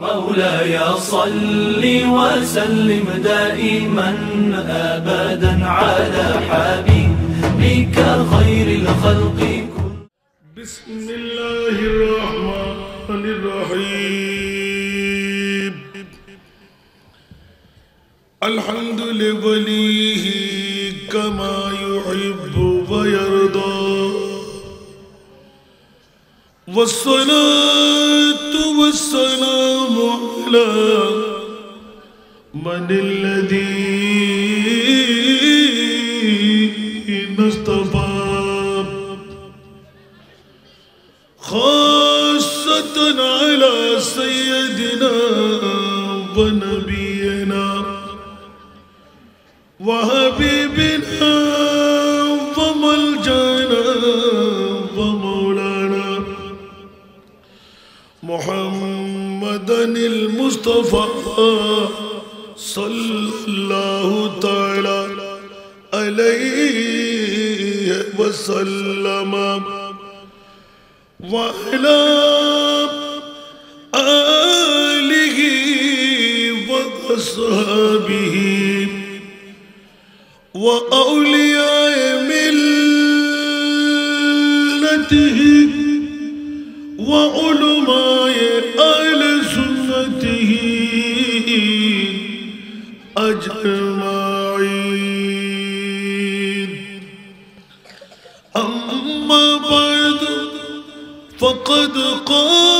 مولاي صل وسلم دائما ابدا على حبيبك خير الخلق بسم الله الرحمن الرحيم الحمد لوليه والصلاة والسلام على من الذي نصطفى خاصة على سيدنا ونبينا وهبي المصطفى صلى الله تعالى عليه وسلم وعلى آله وأصحابه وأولياء ملته وعلومه قد قال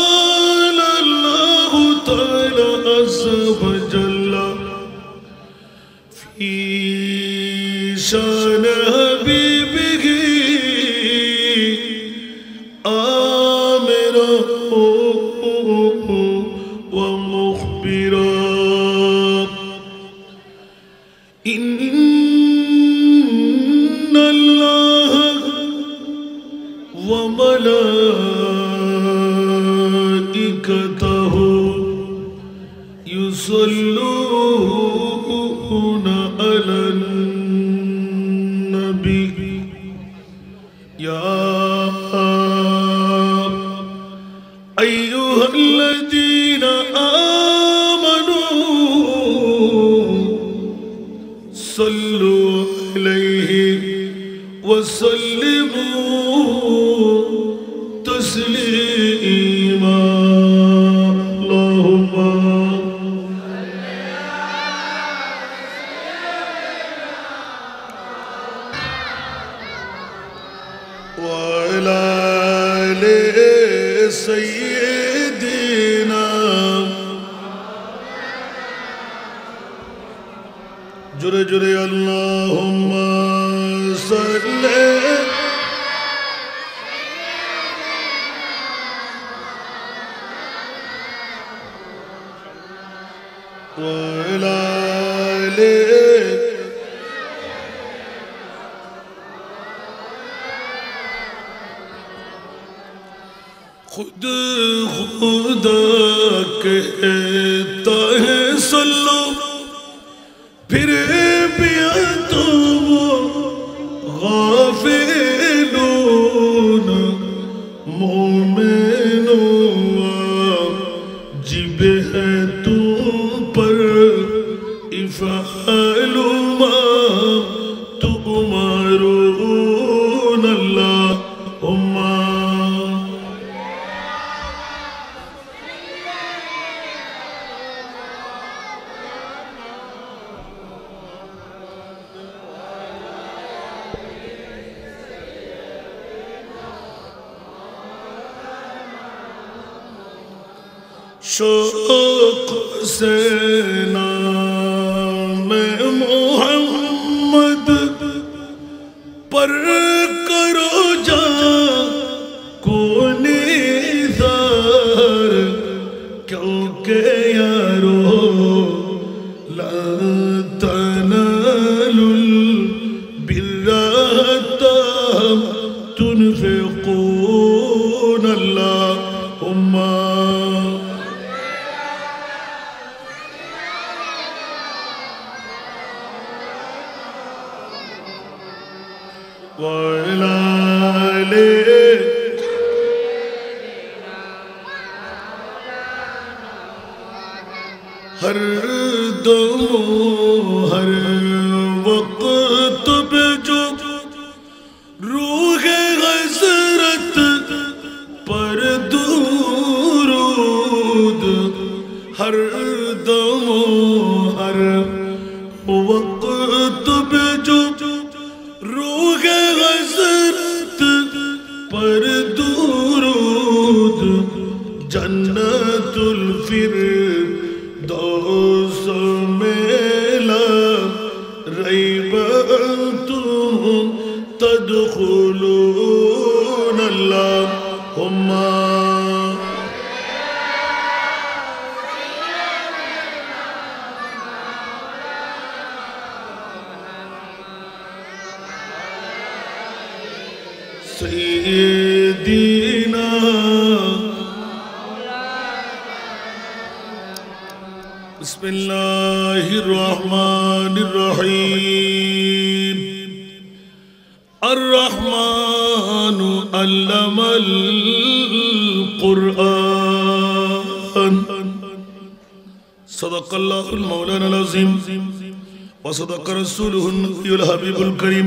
ورسوله النبي الحبيب الكريم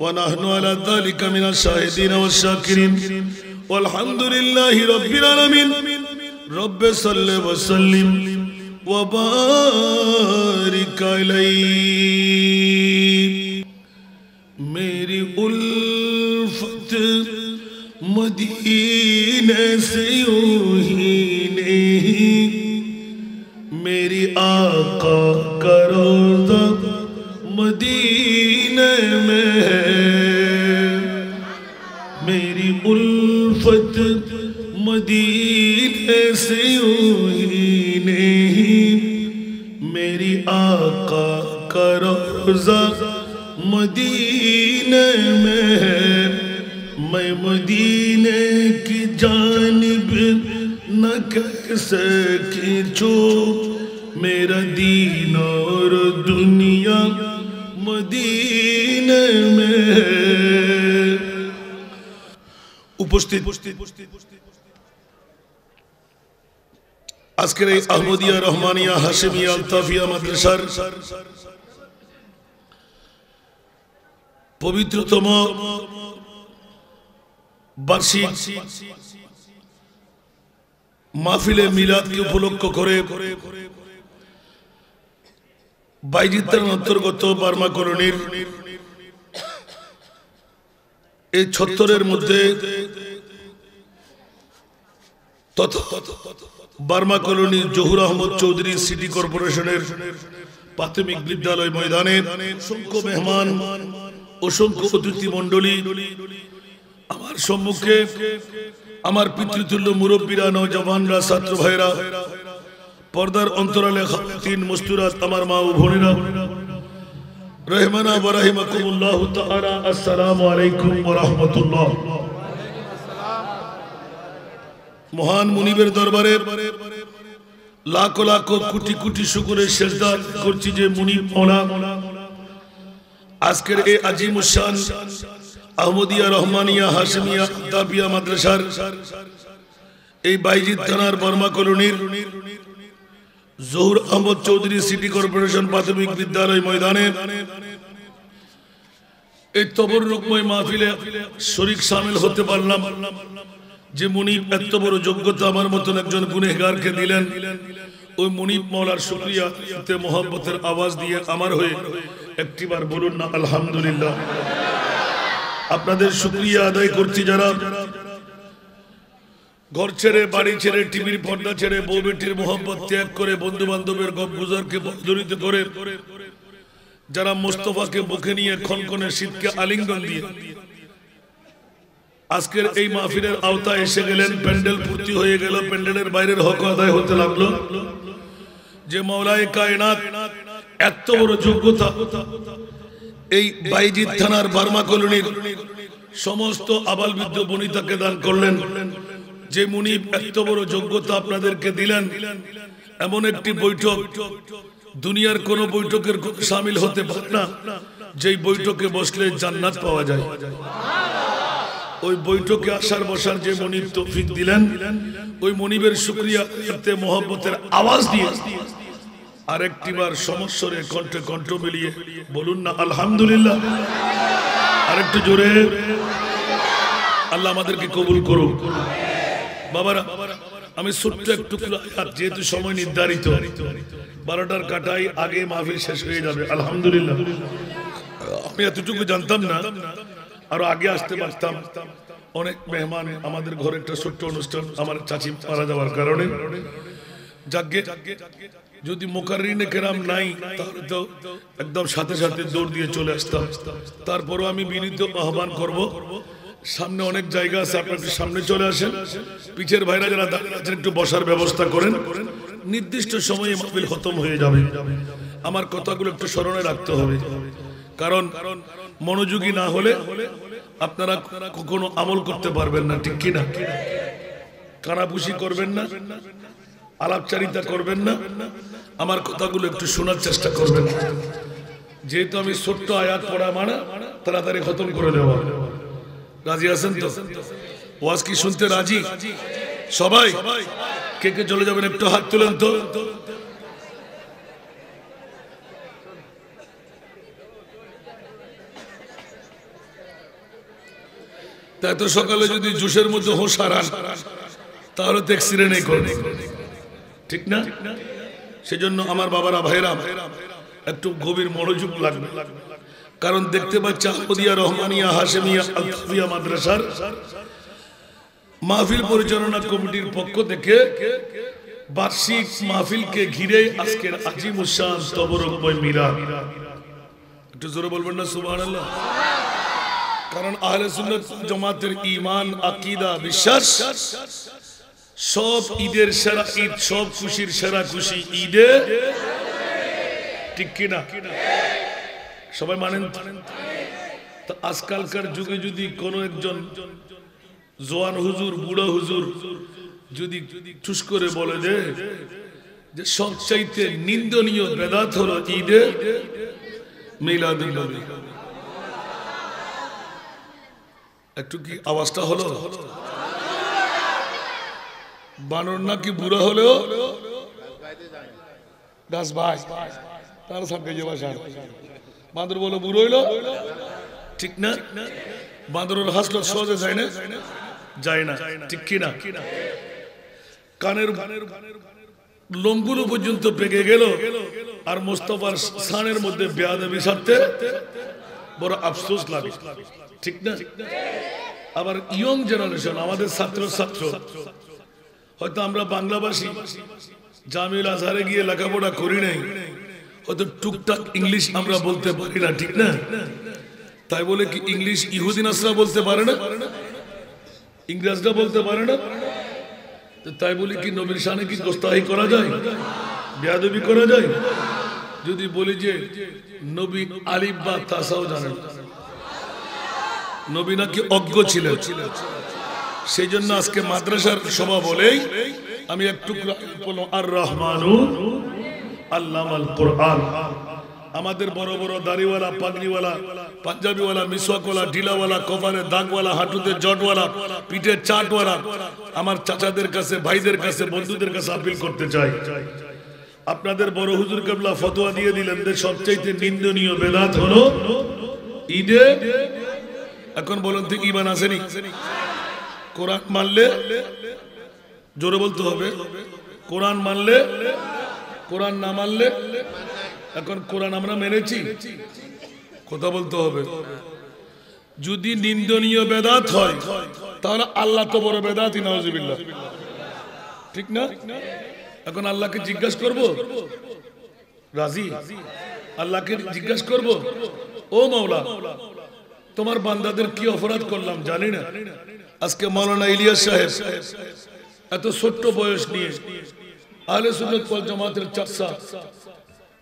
ونحن على ذلك من الشاهدين والشاكرين والحمد لله رب العالمين رب صل وسلم وبارك عليه উপস্থিত আজকের এই আহমদিয়া রহমানিয়া হাসিমিয়া আলতাফিয়া মাদ্রাসার পবিত্রতম বার্ষিক মাহফিলে মিলাদকে উপলক্ষ করে বাইজিতার অন্তর্গত বার্মা কলোনির এই ছত্তরের মধ্যে তথা Burma colony Zahur Ahmed Chowdhury city কর্পোরেশনের প্রাথমিক বিদ্যালয় ময়দানে অসংখ্য মেহমান অসংখ্য অতিথি মন্ডলী আমার সম্মুখে আমার পিতৃতুল্য মুরব্বীরা নৌজওয়ানরা ছাত্র ভাইরা পর্দার অন্তরালে তিন মুস্তুরাত আমার মা ও ভনেরা রহমানা বরাহিমাকুমুল্লাহ তাআলা আসসালামু আলাইকুম ওয়া রাহমাতুল্লাহ মহান মনিবের দরবারে লাখো লাখো কোটি কোটি শুকুরে শেষদার করছি যে মুনিব মোনা আজকের এই আজিম উসান আহমদিয়া রহমানিয়া হাসমিয়া দাবিয়া মাদ্রাসার এই বাইজিদ থানার বর্মা কলোনির জহুর আহমদ চৌধুরী সিটি কর্পোরেশন প্রাথমিক বিদ্যালয় ময়দানে এই তবর রুকময় মাহফিলে শরিক সামিল হতে পারলাম যে মনিব এত বড় যোগ্যতা আমার মতন একজন গুনেগারকে দিলেন ওই মনিব মৌলার শুক্রিয়াতে মোহাম্মতের আওয়াজ দিয়ে আমার হয়ে একটি বার বলুন না আলহামদুলিল্লাহ আপনাদের শুক্রিয়া আদায় করছি যারা ঘর ছেড়ে বাড়ি ছেড়ে টিভির পর্দা ছেড়ে বউ বেটির মোহাম্মত ত্যাগ করে বন্ধু বান্ধবের গপ গুজারকে জড়িত করে যারা মোস্তফাকে বুকে নিয়ে খনকনে শীতকে আলিঙ্গন দিয়ে আজকের এই মাহফিলের আওতায় এসে গেলেন প্যান্ডেল পূর্তি হয়ে গেল প্যান্ডেলের বাইরের হক আদায় হতে লাগলো যে মৌলায় কায়নাত এত বড় যোগ্যতা এই বাইজিৎ থানার বার্মা কলোনির সমস্ত আবাল বৃদ্ধ বনিতাকে দান করলেন যে মুনিব এত বড় যোগ্যতা আপনাদেরকে দিলেন এমন একটি বৈঠক দুনিয়ার কোন বৈঠকের সামিল হতে পারে না যেই বৈঠকে বসলে জান্নাত পাওয়া যায় ওই বৈঠকে আসার বসার যে মনিব তফিক দিলেন ওই মনিবের সুক্রিয়াতে করতে আওয়াজ দিয়ে আরেকটিবার সমস্যরে কণ্ঠে কণ্ঠ মিলিয়ে বলুন না আলহামদুলিল্লাহ আরেকটু জোরে আল্লাহ আমাদেরকে কবুল করুন বাবারা আমি ছোট্ট একটু যেহেতু সময় নির্ধারিত বারোটার কাটাই আগে মাহফিল শেষ হয়ে যাবে আলহামদুলিল্লাহ আমি এতটুকু জানতাম না আরো আগে আসতে পারতাম অনেক মেহমান আমাদের ঘরে একটা ছোট্ট অনুষ্ঠান আমার চাচি মারা যাওয়ার কারণে যদি নাই একদম সাথে সাথে দিয়ে চলে আসতাম তারপরও আমি বিনীত আহ্বান করব সামনে অনেক জায়গা আছে আপনার সামনে চলে আসেন পিছের ভাইরা যারা দাঁড়িয়ে একটু বসার ব্যবস্থা করেন নির্দিষ্ট সময়ে মাহফিল খতম হয়ে যাবে আমার কথাগুলো একটু স্মরণে রাখতে হবে কারণ কারণ মনোযোগী না হলে আপনারা কখনো আমল করতে পারবেন না ঠিক কিনা কানাপুষি করবেন না আলাপচারিতা করবেন না আমার কথাগুলো একটু শোনার চেষ্টা করবেন যেহেতু আমি ছোট্ট আয়াত পড়া মানা তাড়াতাড়ি খতম করে দেওয়া রাজি আছেন তো ওয়াজ কি শুনতে রাজি সবাই কে কে চলে যাবেন একটু হাত তুলেন তো তা এত সকালে যদি জুসের মধ্যে হোস হারান তাহলে তো অ্যাক্সিডেন্টই করে ঠিক না সেজন্য আমার বাবারা ভাইরা একটু গভীর মনোযোগ লাগবে কারণ দেখতে পাচ্ছি রহমানিয়া মাদ্রাসার মাহফিল কমিটির পক্ষ ঘিরে আজকের মিরা একটু জোরে বলবেন না সুবহানাল্লাহ কারণ আহলে সুন্নাত জামাতের ঈমান আকিদা বিশ্বাস সব ঈদের সেরা ঈদ সব খুশির সেরা খুশি ঈদে ঠিক কিনা সবাই মানেন তো আজকালকার যুগে যদি কোনো একজন জোয়ান হুজুর বুড়ো হুজুর যদি ঠুস করে বলে যে যে সবচাইতে নিন্দনীয় বেদাত হলো ঈদে মিলাদ নবী একটু কি আওয়াজটা হলো বানর নাকি বুড়া হলেও গাছ ভাই তার বাঁদর বলো বুড়ো হইলো ঠিক না বাঁদরের হাসলো সহজে যায় না যায় না ঠিক কানের লোমগুলো পর্যন্ত পেকে গেল আর মোস্তফার সানের মধ্যে বেয়াদে সারতে বড় আফসোস লাগে ঠিক না আবার ইয়ং জেনারেশন আমাদের ছাত্র ছাত্র হয়তো আমরা বাংলাভাষী জামিল আজহারে গিয়ে লেখাপড়া করি নাই হয়তো টুকটাক ইংলিশ আমরা বলতে পারি না ঠিক না তাই বলে কি ইংলিশ ইহুদিন আসরা বলতে পারে না ইংরেজরা বলতে পারে না তাই বলি কি নবীর সানে কি গোস্তাহি করা যায় বেয়াদবি করা যায় যদি বলি যে নবী আলিফ বা তাসাও জানেন না নবী নাকি অজ্ঞ ছিলেন সেই জন্য আজকে মাদ্রাসার সভা বলেই আমি একটু আর রহমান আমাদের বড় বড় দাড়িওয়ালা পাগড়িওয়ালা পাঞ্জাবিওয়ালা মিসওয়াকওয়ালা ঢিলাওয়ালা কপালে দাগওয়ালা হাঁটুতে জটওয়ালা পিঠে চাটওয়ালা আমার চাচাদের কাছে ভাইদের কাছে বন্ধুদের কাছে আপিল করতে চাই আপনাদের বড় হুজুর কেবলা ফতোয়া দিয়ে দিলেন যে সবচাইতে নিন্দনীয় বেদাত হলো ঈদে এখন বলুন ঠিক ইমান আসেনি কোরআন মানলে জোরে বলতে হবে কোরআন মানলে কোরআন না মানলে এখন কোরআন আমরা মেনেছি কথা বলতে হবে যদি নিন্দনীয় বেদাত হয় তাহলে আল্লাহ তো বড় বেদাত ঠিক না এখন আল্লাহকে জিজ্ঞাসা করব রাজি আল্লাহকে জিজ্ঞাসা করব ও মাওলা তোমার বান্দাদের কি অপরাধ করলাম জানি না আজকে মৌলানা ইলিয়াস সাহেব এত ছোট্ট বয়স নিয়ে আহলে সুন্নত ওয়াল জামাতের চর্চা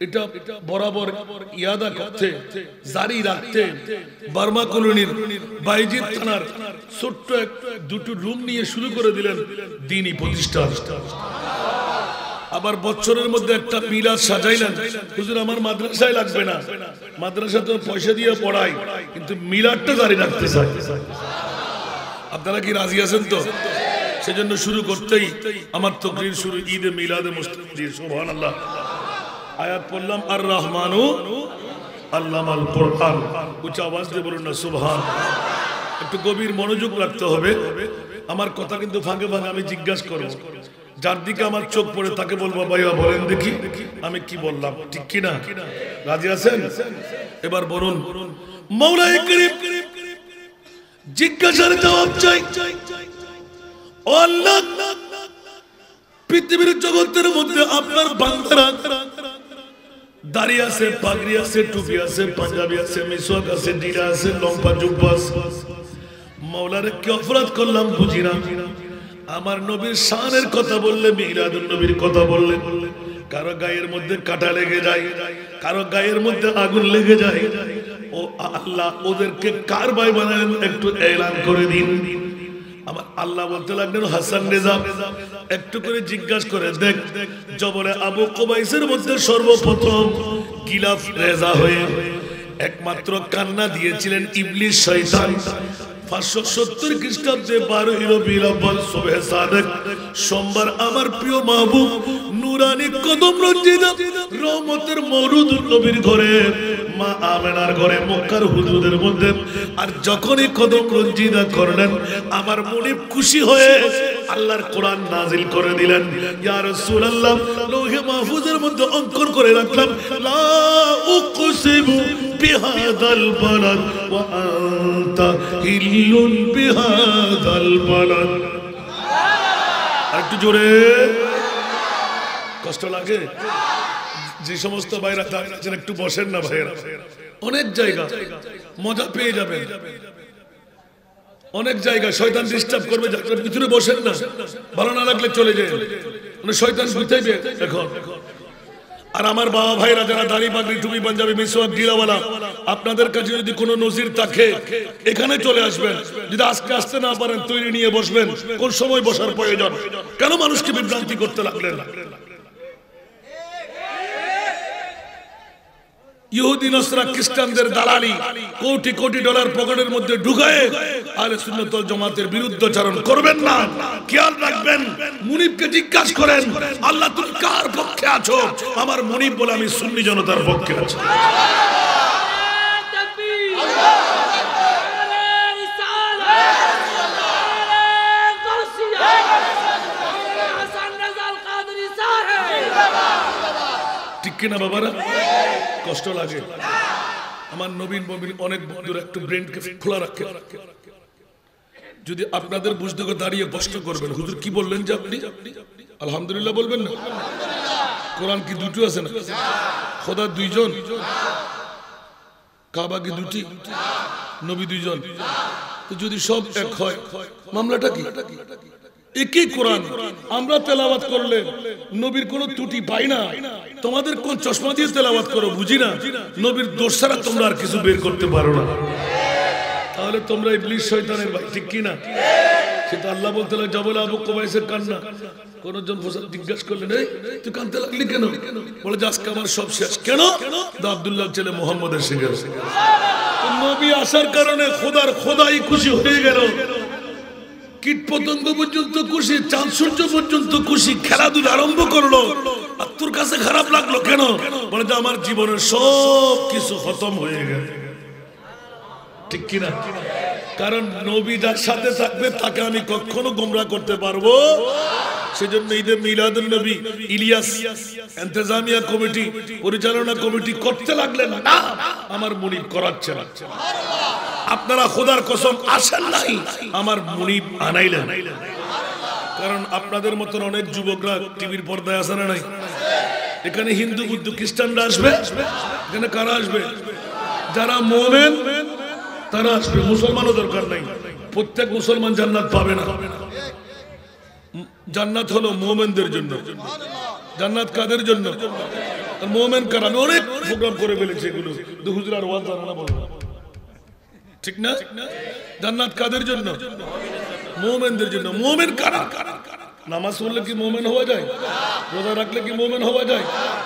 এটা বরাবর ইয়াদা করতে জারি রাখতে বার্মা কলোনির বাইজিৎ থানার ছোট্ট এক দুটো রুম নিয়ে শুরু করে দিলেন দিনই প্রতিষ্ঠা আবার বছরের মধ্যে একটা মিলাদ সাজাইলেন হুজুর আমার মাদ্রাসায় লাগবে না মাদ্রাসা তো পয়সা দিয়ে পড়াই কিন্তু মিলাদটা জারি রাখতে চাই আপনারা কি রাজি আছেন তো সেজন্য শুরু করতেই আমার তকরির শুরু ঈদে মিলাদে মুস্তাফা দিয়ে সুবহানাল্লাহ আয়াত পড়লাম আর রহমানু আল্লামাল কোরআন উচ্চ আওয়াজ দিয়ে বলুন না সুবহান একটু গভীর মনোযোগ রাখতে হবে আমার কথা কিন্তু ফাঁকে ফাঁকে আমি জিজ্ঞাসা করব যার দিকে আমার চোখ পড়ে তাকে বলবো ভাইয়া বলেন দেখি আমি কি বললাম ঠিক কিনা রাজি আছেন এবার বলুন মৌলাই করিম জিজ্ঞাসার জবাব চাই পৃথিবীর জগতের মধ্যে আপনার বান্দারা দাড়ি আছে পাগড়ি আছে টুপি আছে পাঞ্জাবি আছে মিশক আছে ডিরা আছে লম্বা জুব্বা আছে মাওলারে কি অপরাধ করলাম বুঝি না আমার নবীর শানের কথা বললে মিরাদুল নবীর কথা বললে কারো গায়ের মধ্যে কাটা লেগে যায় কারো গায়ের মধ্যে আগুন লেগে যায় ও আল্লাহ ওদেরকে কার ভাই বানালেন একটু এলান করে দিন আমার আল্লাহ বলতে লাগলেন হাসান রেজা একটু করে জিজ্ঞাসা করে দেখ জবরে আবু কোবাইসের মধ্যে সর্বপ্রথম গিলাফ রেজা হয়ে একমাত্র কান্না দিয়েছিলেন ইবলিশ শয়তান পাঁচশো সত্তর খ্রিস্টাব্দে সোমবার আমার প্রিয় ঘরে মা আমেনার ঘরে মক্কার আর যখনই কদম রঞ্জিদা করলেন আমার মনে খুশি হয়ে আল্লাহর কোরআন নাজিল করে দিলেন ইয়া রাসূলুল্লাহ লোহে মাহফুজের মধ্যে অঙ্কন করে রাখলাম লা উকসিমু বিহাদাল বালাদ ওয়া আনতা হিল্লুন বিহাদাল বালাদ একটু জোরে কষ্ট লাগে যে সমস্ত ভাইরা একটু বসেন না ভাইরা অনেক জায়গা মজা পেয়ে যাবেন অনেক জায়গা শয়তান ডিস্টার্ব করবে ভিতরে বসেন না ভালো না লাগলে চলে যায় মানে শয়তান বুঝাইবে এখন আর আমার বাবা ভাইরা যারা দাড়ি পাগড়ি টুপি পাঞ্জাবি মিসওয়াক ডিলাওয়ালা আপনাদের কাছে যদি কোনো নজির থাকে এখানে চলে আসবেন যদি আজকে আসতে না পারেন তৈরি নিয়ে বসবেন কোন সময় বসার প্রয়োজন কেন মানুষকে বিভ্রান্তি করতে লাগলেন ইহুদি নসরা খ্রিস্টানদের দালালি কোটি কোটি ডলার পকেটের মধ্যে ঢুকে আলে সুন্নতল জমাতের বিরুদ্ধাচরণ করবেন না খেয়াল রাখবেন মুনিবকে জিজ্ঞাসা করেন আল্লাহ তুমি কার পক্ষে আছো আমার মুনিব বলে আমি সুন্নি জনতার পক্ষে আছি ঠিক কিনা বাবারা কষ্ট লাগে আমার নবীন বমিন অনেক বন্ধুর একটু ব্রেনকে খোলা রাখে যদি আপনাদের বুঝতে দাঁড়িয়ে কষ্ট করবেন হুজুর কি বললেন যে আপনি আলহামদুলিল্লাহ বলবেন না কোরআন কি দুটো আছে না খোদা দুইজন কাবা কি দুটি নবী দুইজন যদি সব এক হয় মামলাটা কি একই কোরআন আমরা তেলাওয়াত করলে নবীর কোনো ত্রুটি পাই না তোমাদের কোন চশমা দিয়ে তেলাওয়াত করো বুঝি না নবীর দোষ ছাড়া তোমরা আর কিছু বের করতে পারো না তাহলে তোমরা ইবলিশ শয়তানের ভাই ঠিক কিনা সেটা আল্লাহ বলতে লাগে জবল আবু কোবাইসের কান্না কোনজন ফসাদ জিজ্ঞাসা করলেন এই তুই কানতে লাগলি কেন বলে যে আজকে আমার সব শেষ কেন দা আব্দুল্লাহ ছেলে মোহাম্মদের এসে নবী আসার কারণে খোদার খোদাই খুশি হয়ে গেল কীট পতঙ্গ পর্যন্ত খুশি চাঁদ সূর্য পর্যন্ত খুশি খেলাধুলা আরম্ভ করলো আর তোর কাছে খারাপ লাগলো কেন বলে যে আমার জীবনের সব কিছু খতম হয়ে গেছে ঠিক কিনা কারণ নবী যার সাথে থাকবে তাকে আমি কখনো গোমরা করতে পারবো সেজন্য ঈদে মিলাদুল নবী ইলিয়াস এন্তেজামিয়া কমিটি পরিচালনা কমিটি করতে লাগলেন না আমার মনির করাচ্ছে না আপনারা খোদার কসম আসেন নাই আমার মনি আনাইলেন কারণ আপনাদের মতন অনেক যুবকরা টিভির পর্দায় আসে না নাই এখানে হিন্দু বুদ্ধ খ্রিস্টানরা আসবে এখানে কারা আসবে যারা মোমেন তারা আসবে মুসলমানও দরকার নাই প্রত্যেক মুসলমান জান্নাত পাবে না জান্নাত হলো মোমেনদের জন্য জান্নাত কাদের জন্য মোমেন কারা আমি অনেক প্রোগ্রাম করে ফেলেছি এগুলো হুজুরার ওয়াজ জানা বলবো ঠিক না জান্নাত কাদের জন্য মোমেনদের জন্য মোমেন কারা নামাজ পড়লে কি মোমেন হওয়া যায় রোজা রাখলে কি মোমেন হওয়া যায়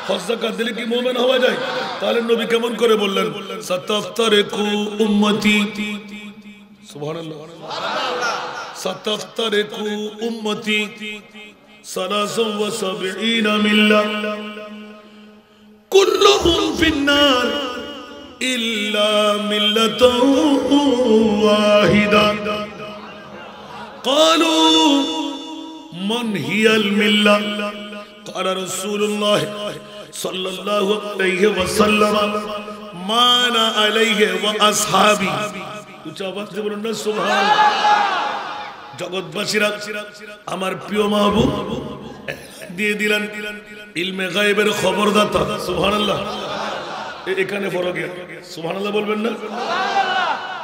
হজ্জা দিলে কি মোমেন হওয়া যায় তাহলে নবী কেমন করে বললেন সাতাফতারে কু উম্মতি সুবহানাল্লাহ সাতাফতারে কু উম্মতি সালাসু ওয়া সাবঈনা মিল্লা কুল্লুহুম ফিন্নার ইল্লা মিল্লাত ওয়াহিদা قالوا মান হিয়াল মিল্লা قال رسول الله صلى الله عليه وسلم ما انا عليه واصحابي উচ্চ আওয়াজ দিয়ে বলুন না সুবহানাল্লাহ জগৎবাসীরা আমার প্রিয় মাহবুব দিয়ে দিলেন ইলমে গায়েবের খবরদাতা সুবহানাল্লাহ এখানে বড় গিয়া সুবহানাল্লাহ বলবেন না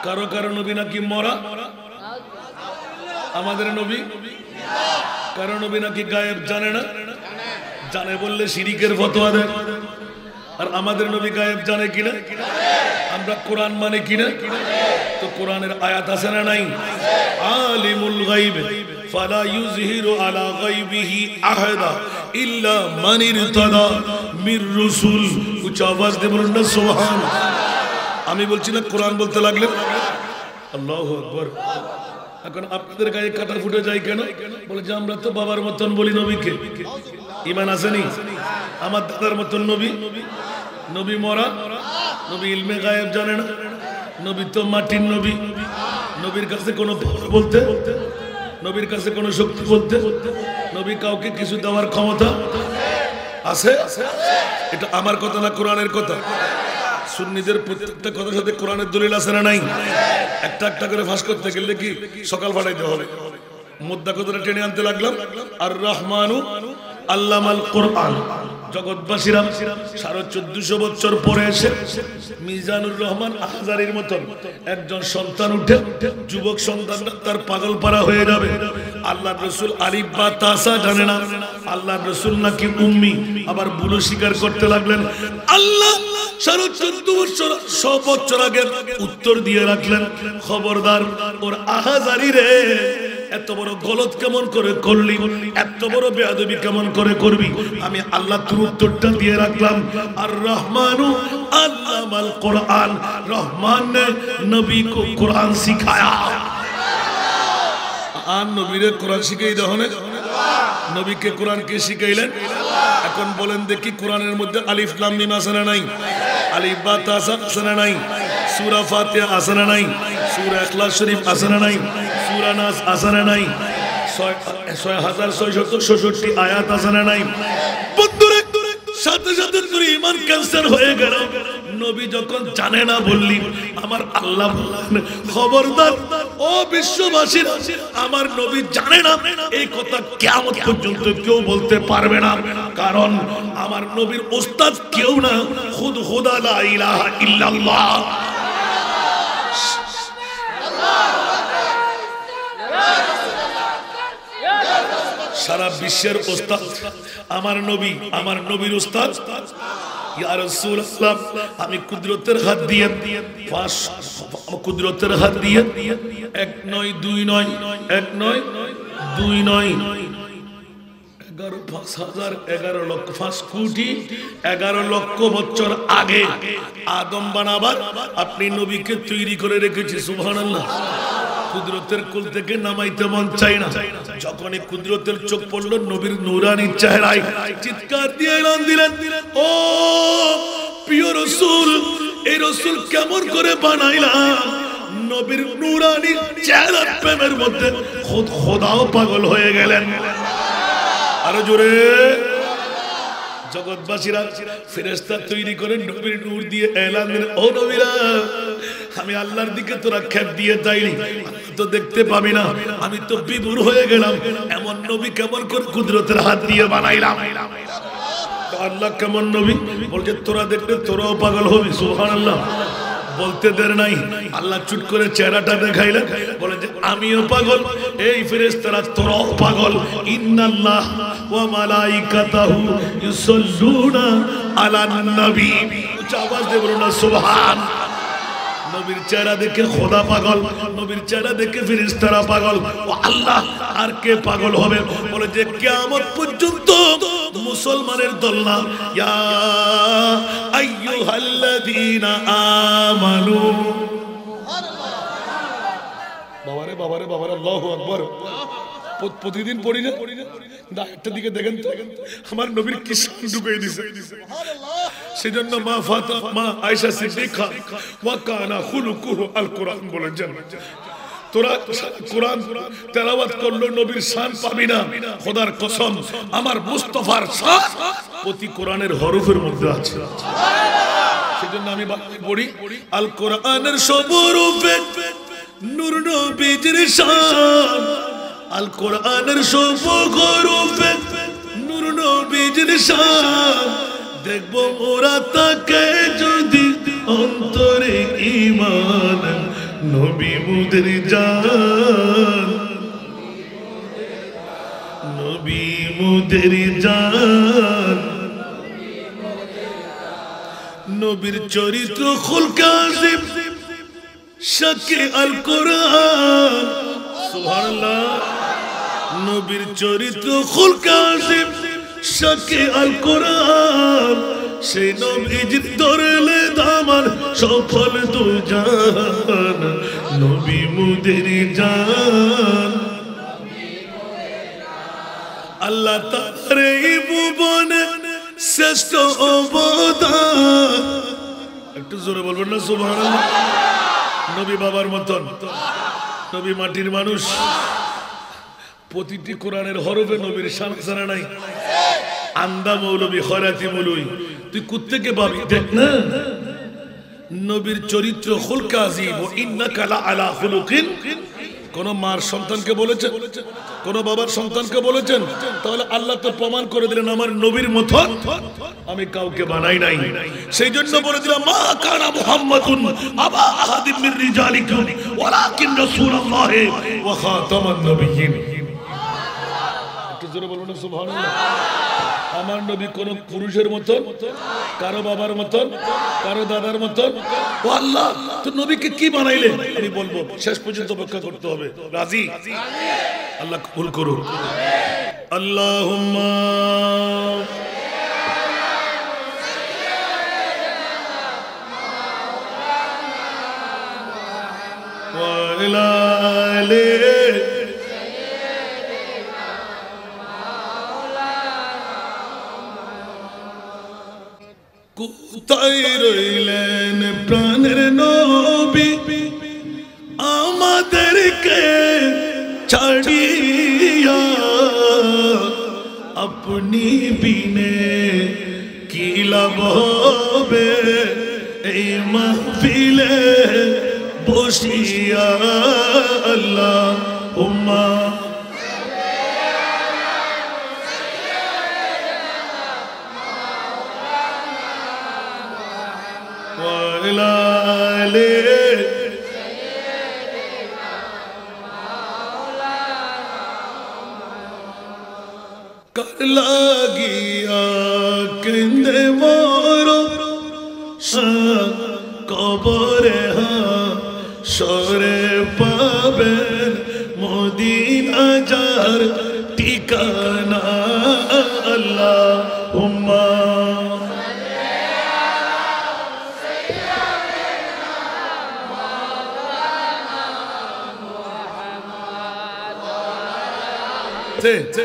কারো কারো নবী নাকি মরা আমাদের নবী কারো নবী নাকি গায়েব জানে না জানে বললে সিরিকের ফতোয়া দেয় আর আমাদের নবী গায়েব জানে কিনা আমরা কোরআন মানে কিনা তো কোরআনের আয়াত আছে না নাই আলিমুল গাইব ফালা ইউজহিরু আলা গাইবিহি আহাদা ইল্লা মানির তাদা আমির রসুল উচ্চ আওয়াজ দিয়ে বলুন না সোহান আমি বলছি না কোরআন বলতে লাগলেন আল্লাহ আকবর এখন আপনাদের গায়ে কাটা ফুটে যায় কেন বলে যে আমরা তো বাবার মতন বলি নবীকে ইমান আসেনি আমার দাদার মতন নবী নবী মরা নবী ইলমে গায়েব জানে না নবী তো মাটির নবী নবীর কাছে কোনো বলতে নবীর কাছে কোনো শক্তি বলতে নবী কাউকে কিছু দেওয়ার ক্ষমতা আছে এটা আমার কথা না কোরআনের কথা সুন্নিদের প্রত্যেকটা কথার সাথে কোরআনের দলিল আছে না নাই একটা একটা করে ফাঁস করতে গেলে কি সকাল ফাটাইতে হবে মোদ্দা কথাটা টেনে আনতে লাগলাম আর রহমানু আল্লামাল কোরআন জগৎবাসীরা সাড়ে চোদ্দশো বছর পরে এসে মিজানুর রহমান আহাজারির মতন একজন সন্তান উঠে যুবক সন্তান তার পাগল পারা হয়ে যাবে আল্লাহ রসুল আরিফ বা তাসা জানে না আল্লাহ রসুল নাকি উম্মি আবার বুলো স্বীকার করতে লাগলেন আল্লাহ সাড়ে চোদ্দ বছর শ উত্তর দিয়ে রাখলেন খবরদার ওর আহাজারি রে এত বড় গলত কেমন করে করলি এত বড় বেয়াদবি কেমন করে করবি আমি আল্লাহ তোর উত্তরটা দিয়ে রাখলাম আর রহমানু আল্লামাল কোরআন রহমান নবী কো কোরআন আর নবীরে কোরআন শিখাই নবীকে কোরআন কে শিখাইলেন এখন বলেন দেখি কোরআনের মধ্যে আলিফ লাম মিম আছে না নাই আলিফ বা তাসা আছে না নাই সুরা ফাতিহা আছে না নাই সূরা ইখলাস শরীফ আছে না নাই নাই ছয় হাজার ছয়শত আয়াত নাই সাথে সাথে ইমান ক্যান্সার হয়ে গেল নবী যখন জানে না বললি আমার আল্লাহ খবরদার ও আমার নবী জানে না এই কথা কেমন পর্যন্ত কেউ বলতে পারবে না কারণ আমার নবীর ওস্তাদ কেউ না খুদ হুদা ইলাহা ইল্লাল্লাহ সারা বিশ্বের ওস্তাদ আমার নবী আমার নবীর ওস্তাদ আমি কুদরতের হাত দিয়ে কুদরতের হাত দিয়ে এক নয় দুই নয় এক নয় দুই নয় এগারো পাঁচ হাজার এগারো লক্ষ পাঁচ কোটি এগারো লক্ষ বছর আগে আদম বানাবার আপনি নবীকে তৈরি করে রেখেছি সুবহানাল্লাহ কুদরতের কুল থেকে নামাইতে মন চাই না যখন এই কুদরতের চোখ পড়লো নবীর নুরানির চেহারায় চিৎকার দিয়ে এলাম দিলেন ও প্রিয় রসুল এই রসুল কেমন করে বানাইলাম নবীর নুরানি চেহারা প্রেমের মধ্যে খোদাও পাগল হয়ে গেলেন আরো জোরে জগৎবাসীরা ফেরেস্তা তৈরি করে নবীর নূর দিয়ে এলান ও নবীরা আমি আল্লাহর দিকে তোরা খ্যাপ দিয়ে তাইনি তো দেখতে পাবি না আমি তো বিবুর হয়ে গেলাম এমন নবী কেমন করে কুদরতের হাত দিয়ে বানাইলাম আল্লাহ কেমন নবী বলছে তোরা দেখলে তোরাও পাগল হবি সুহান আল্লাহ বলতে দের নাই আল্লাহ চুট করে চেহারাটা দেখাইলেন বলে যে আমিও পাগল এই ফেরেশতারা তোরাও পাগল ইন্নাল্লাহ ওয়া মালাইকাতাহু ইউসাল্লুনা আলান নবী উচ্চ আওয়াজ দিয়ে বলুন সুবহান নবীর চেহারা দেখে খোদা পাগল নবীর চেহারা দেখে ফিরিস্তারা পাগল ও আল্লাহ আর কে পাগল হবে বলে যে আমার পর্যন্ত মুসলমানের দল্লা ইয়া আমানু বাবারে বাবারে বাবারে লহ আকবর প্রতিদিন পড়ি না দিকে দেখেন আমার নবীর কি ঢুকিয়ে দিছে সেজন্য মা ফাতা মা আয়েশা সিদ্দিকা ওয়া কানা খুলুকুহু আল বলে তোরা কোরআন তেলাওয়াত করলো নবীর শান পাবি না খোদার কসম আমার মুস্তফার শান প্রতি কোরআনের হরফের মধ্যে আছে সেজন্য আমি পড়ি আল কোরআনের সবরূপে নূর নবীর শান আল কোরআনের সপরূপে নূর নবীর শান দেখবো ওরা তাকে যদি অন্তরে ইমান নবী মুদের জান নবী মুদের জান নবীর চরিত্র খুলকাজিম সাকে আল কোরআন সুবহানাল্লাহ নবীর চরিত্র খুলকাশিম শাকি আল কোরআন সেই নবীজির ধরলে দামান সফল তো জান নবী মুদের জান আল্লাহ তার এই ভুবনে শ্রেষ্ঠ অবদান একটু জোরে বলবেন না সুবহানাল্লাহ নবী বাবার মতন নবী মাটির মানুষ প্রতিটি কোরআনের হরফে নবীর শান সারা নাই আন্দা মৌলবী হরাতি মৌলবী তুই কুত্তেকে পাবি দেখ না নবীর চরিত্র হুলকা আজিব ইন্না আলা হুলুকিন কোন মার সন্তানকে বলেছেন কোন বাবার সন্তানকে বলেছেন তাহলে আল্লাহ তো প্রমাণ করে দিলেন আমার নবীর মত আমি কাউকে বানাই নাই সেই জন্য বলে দিলাম মা কানা মুহাম্মাদুন আবা আহাদিম মির রিজালিকুম ওয়ালাকিন রাসূলুল্লাহ ওয়া খাতামান নবিয়্যিন জোরে বলবো না সুভান আমার নবী কোন পুরুষের মতন কারো বাবার মতন কারো দাদার মতন আল্লাহ তো নবীকে কি বানাইলে আমি বলবো শেষ পর্যন্ত অপেক্ষা করতে হবে রাজি আল্লাহ কবুল করুন আল্লাহুম্মা وإلى কোথায় রইলেন প্রাণের নবী আমাদেরকে ছাড়িয়া আপনি বিনে কি লাভ হবে এই মাহফিলে বসিয়া আল্লাহ উমা লাগিয়া কেন্দে মর কবরে সরে পাবেন মদিনা যার ঠিকানা আল্লাহ উম্মা Sí, sí.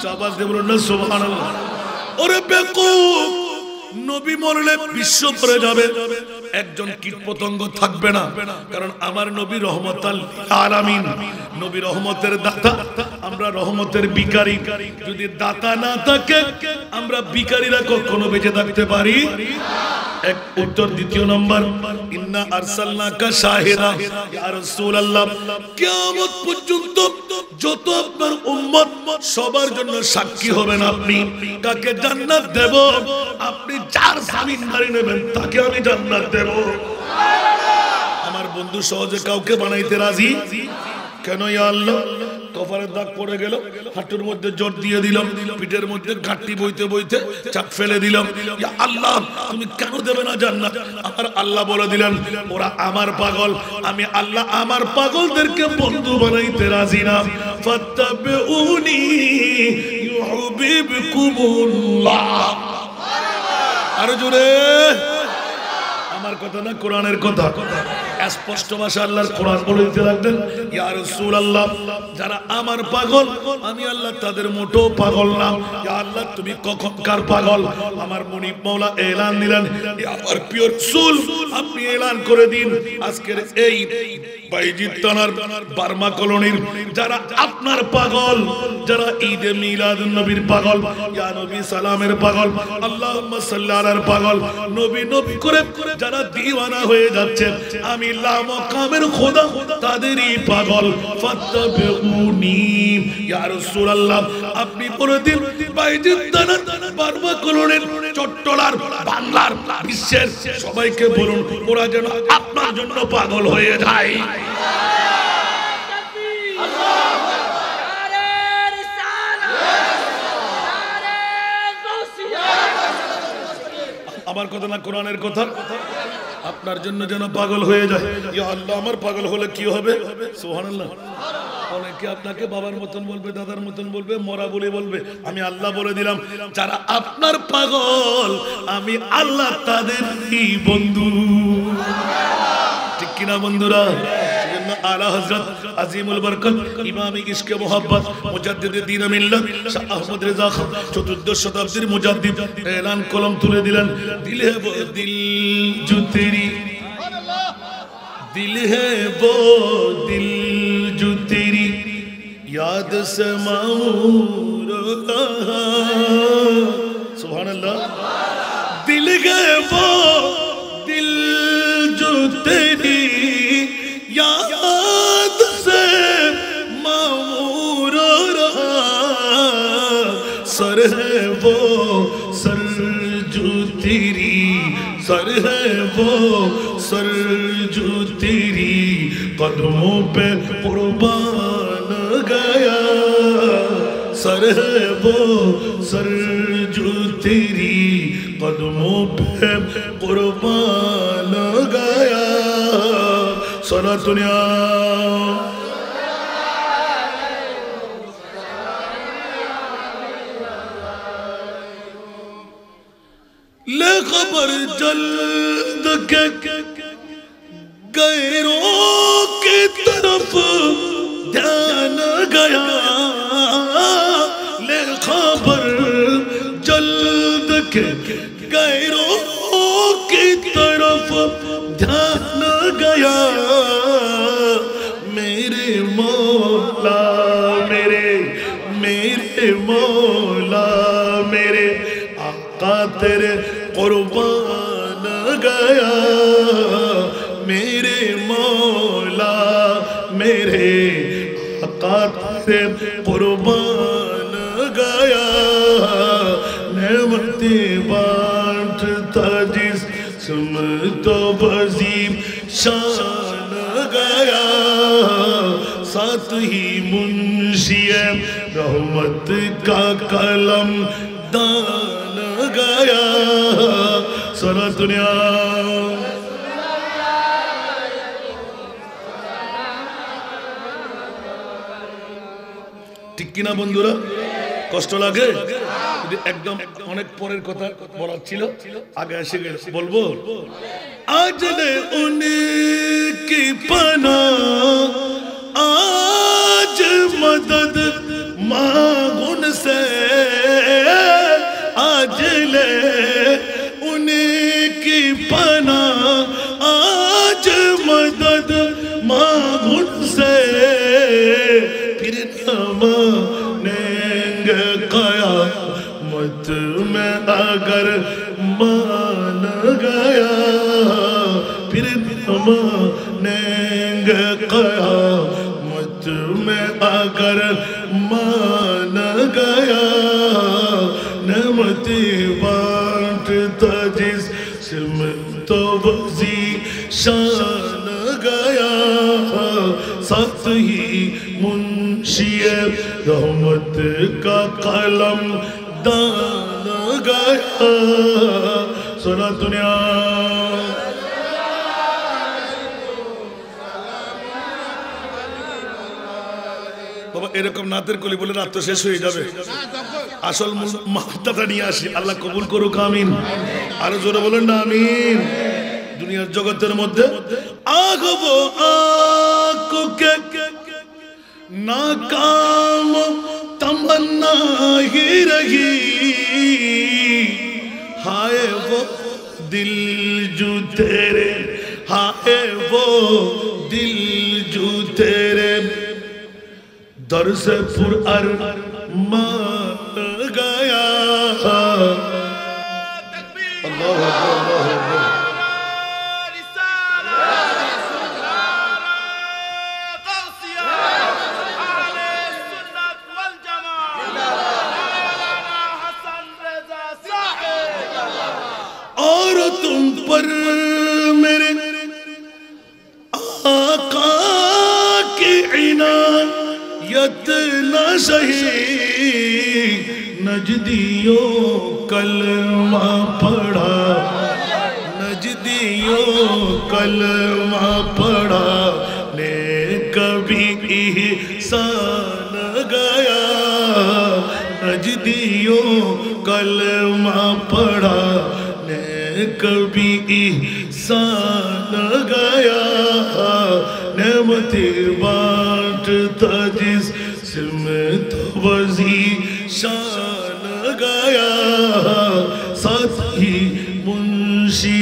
একজন কীট পতঙ্গ থাকবে না কারণ আমার নবী রহমত আলামিন নবী রহমতের দাতা আমরা রহমতের বিকারী যদি দাতা না থাকে আমরা বিকারীরা কখনো বেঁচে থাকতে পারি এক উত্তর দ্বিতীয় নম্বর ইন্না আরসালনাকা শাহিদা ইয়া রাসূলুল্লাহ কিয়ামত পর্যন্ত যত আপনার উম্মত সবার জন্য সাক্ষী হবেন আপনি কাকে জান্নাত দেব আপনি যার জামিন নারী নেবেন তাকে আমি জান্নাত দেব আমার বন্ধু সহজে কাউকে বানাইতে রাজি কেন ইয়া আল্লাহ কপালের দাগ পড়ে গেল হাঁটুর মধ্যে জোর দিয়ে দিলাম পিঠের মধ্যে ঘাটতি বইতে বইতে চাপ ফেলে দিলাম আল্লাহ তুমি কেন দেবে না জান্নাত আমার আল্লাহ বলে দিলেন ওরা আমার পাগল আমি আল্লাহ আমার পাগলদেরকে বন্ধু বানাইতে রাজি না ফাত্তাবিউনি ইউহিবকুমুল্লাহ আর জুড়ে আমার কথা না কোরআনের কথা কথা স্পষ্ট ভাষা আল্লাহর কোরআন বলে দিতে লাগলেন ইয়া যারা আমার পাগল আমি আল্লাহ তাদের মোটো পাগল না ইয়া আল্লাহ তুমি পাগল আমার মনিব মাওলা এলান দিলেন আমার প্রিয় রাসূল আপনি এলান করে দিন আজকের এই বার্মা কলোনির যারা আপনার পাগল যারা ঈদে মিলাদ নবীর পাগল ইয়া নবী সালামের পাগল আল্লাহুম্মা পাগল নবী নবী করে যারা দিওয়ানা হয়ে যাচ্ছে আমি আল্লাহ মকামের খোদা তাদেরই পাগল ফাত্তাবিউনি ইয়া রাসূলুল্লাহ আপনি কোনদিন বাইজিদ দানা বারবা করলেন চট্টলার বাংলার বিশ্বের সবাইকে বলুন ওরা যেন আপনার জন্য পাগল হয়ে যায় আমার কথা না কোরআনের কথা আপনার জন্য যেন পাগল হয়ে যায় আল্লাহ আমার পাগল হলে কি হবে সুবহানাল্লাহ অনেকে আপনাকে বাবার মতন বলবে দাদার মতন বলবে মরা বলে বলবে আমি আল্লাহ বলে দিলাম যারা আপনার পাগল আমি আল্লাহ তাদের বন্ধু ঠিক কিনা বন্ধুরা আলা হযরত আজিমুল বরকত ইমাম ইশকে মোহাব্বত মুজাদ্দিদ দ্বীন মিল্লাত শাহ আহমদ রেজা খান চতুর্দশ শতাব্দীর মুজাদ্দিদ এলান কলম তুলে দিলেন দিলে দিল জু তেরি দিল হে বো দিল জু তেরি ইয়াদ সে মামুর সুবহানাল্লাহ দিল গে বো ہے وہ سر جو تیری سر ہے وہ سر جو تیری قدموں پہ قربان گیا سر ہے وہ سر جو تیری قدموں پہ قوربان گایا سنا دنیا خبر جلد کے گیرو کی طرف دھیان گیا لے خبر جلد کے گیرو کی طرف دھیان گیا میرے مولا میرے میرے مولا میرے آقا تیرے قربان گیا میرے مولا میرے قربان گیا نعمتیں تھا جس سمت و عظیب شان گیا ساتھ ہی منشی رحمت کا قلم সারা দুনিয়া ঠিক কিনা বন্ধুরা কষ্ট লাগে একদম অনেক পরের কথা বলার ছিল আগে এসে গেল বলবো আজলে অনেক পানা আজ মদদ মাগুন সে আজলে مد میں اگر مان گیا پھر مانیں گے قیامت میں اگر مان گیا نعمتی بانٹتا نمتی بانٹ تو جیسو شان گیا ساتھ ہی منشی رحمت کا قلم دان বাবা এরকম নাতের কলি বলে রাত তো শেষ হয়ে যাবে আসল মাত্রাটা নিয়ে আসি আল্লাহ কবুল করুক আমিন আরো জোরে বলেন না আমিন দুনিয়ার জগতের মধ্যে নাকাম তামান্না হি রহি ہائے وہ دل جو تیرے ہائے وہ دل جو تیرے در سے گیا اللہ حافظ صحیح نجدیوں کلمہ پڑھا نجدیوں کلمہ پڑھا نے کبھی احسان گیا نجدیوں کلمہ پڑھا نے کبھی گیا نعمت بار वजी शान गया साथ ही मुंशी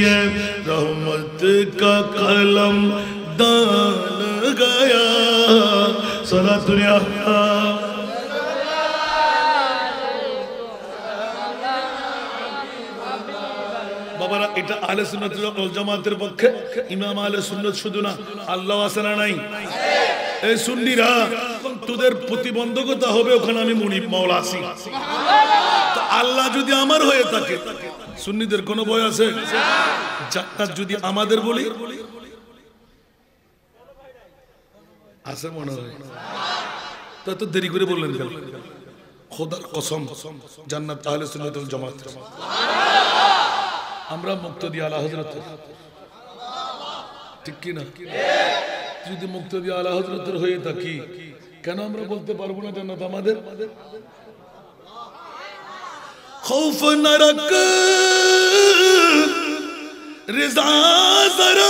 रहमत का कलम दान गया सदा दुनिया পক্ষে ইমাম আলে সুন্নত শুধু না আল্লাহ আসে নাই এই সুন্নিরা তোদের প্রতিবন্ধকতা হবে ওখানে আমি মনিব মাওলা আসি আল্লাহ যদি আমার হয়ে থাকে সুন্নিদের কোনো বয় আছে জান্নাত যদি আমাদের বলি আছে মনে হয় তা তো দেরি করে বললেন কেন খোদার কসম জান্নাত তাহলে সুন্নতুল জামাত আমরা মুক্ত দিয়ে আলা হজরত ঠিক কিনা যদি মুক্ত দিয়ে আলা হজরতের হয়ে থাকি কেন আমরা বলতে পারবো না জান্নাত আমাদের খৌফ নরক রেজা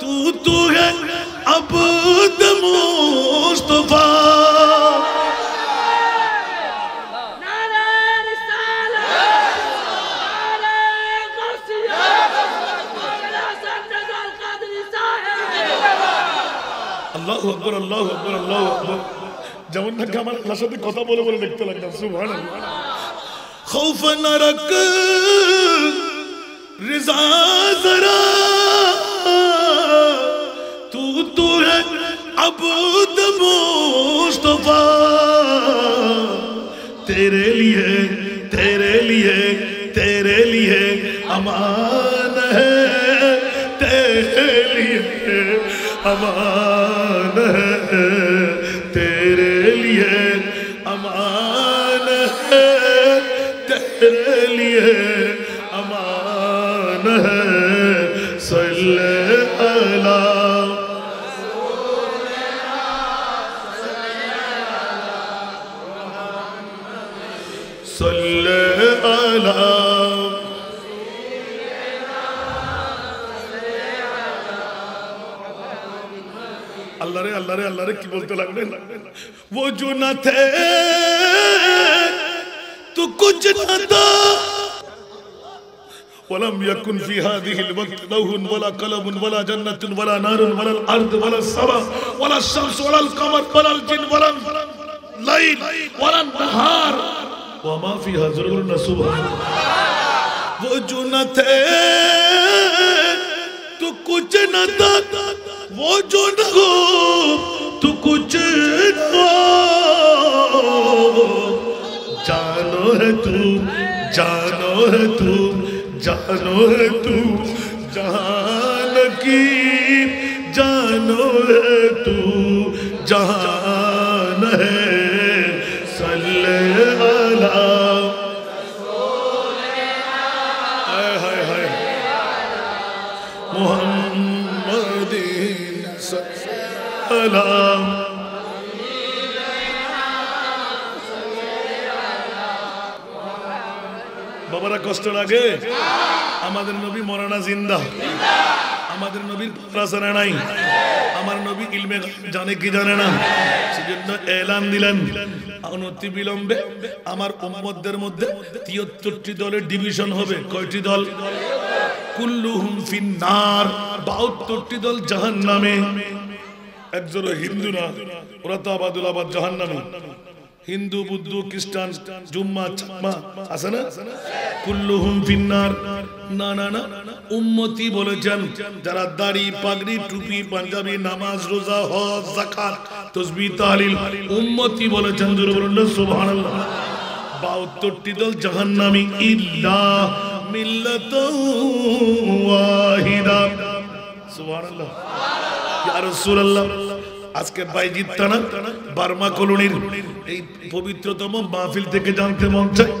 তু তু হে আবুদ মো خوف نہ رضا ذرا تو تو ہے عبد مصطفیٰ تیرے لیے تیرے لیے تیرے لیے امان ہے تیرے لیے امان ہے تیرے لیے امان ہے تیرے لیے امان ہے আল্লাহ রে আল্লাহ রে কি বলতে লাগলেন ও জো না থে তো কুছ না থা ولم يكن في هذه الوقت لوح ولا قلم ولا جنة ولا نار ولا الأرض ولا السماء ولا الشمس ولا القمر ولا الجن ولا الليل ولا النهار وما في هذا سبحان الله وجنتين تو کچھ نہ دادا وہ جو نہ ہو تو کچھ نہ ہو جانو ہے تو جانو ہے تو جانو ہے تو جہان کی جانو ہے تو جہان ہے صلی سل সালাম বাবারা কষ্ট লাগে আমাদের নবী মরানা জিন্দা আমাদের নবীর পড়াশোনা নাই আমার নবী ইলমে জানে কি জানে না সেজন্য এলান দিলেন অনতি বিলম্বে আমার উম্মতদের মধ্যে তিয়াত্তরটি দলের ডিভিশন হবে কয়টি দল হুম ফিন্নার বাহাত্তরটি দল নামে একজনও হিন্দু না ওরা তো আবাদুল আবাদ জাহান্নামী হিন্দু বুদ্ধ খ্রিস্টান জুম্মা চাকমা আছে না কুল্লু হুম ফিন্নার না না না উম্মতি বলেছেন যারা দাড়ি পাগড়ি টুপি পাঞ্জাবি নামাজ রোজা হজ জাকাত তসবি তাহলিল উম্মতি বলেছেন জোরে বলুন সুবহানাল্লাহ 72টি দল জাহান্নামি ইল্লা মিল্লাতু ওয়াহিদা সুবহানাল্লাহ সুবহানাল্লাহ আজকে বাইজিদ থানা বার্মা কলোনির এই পবিত্রতম মাহফিল থেকে জানতে মন চায়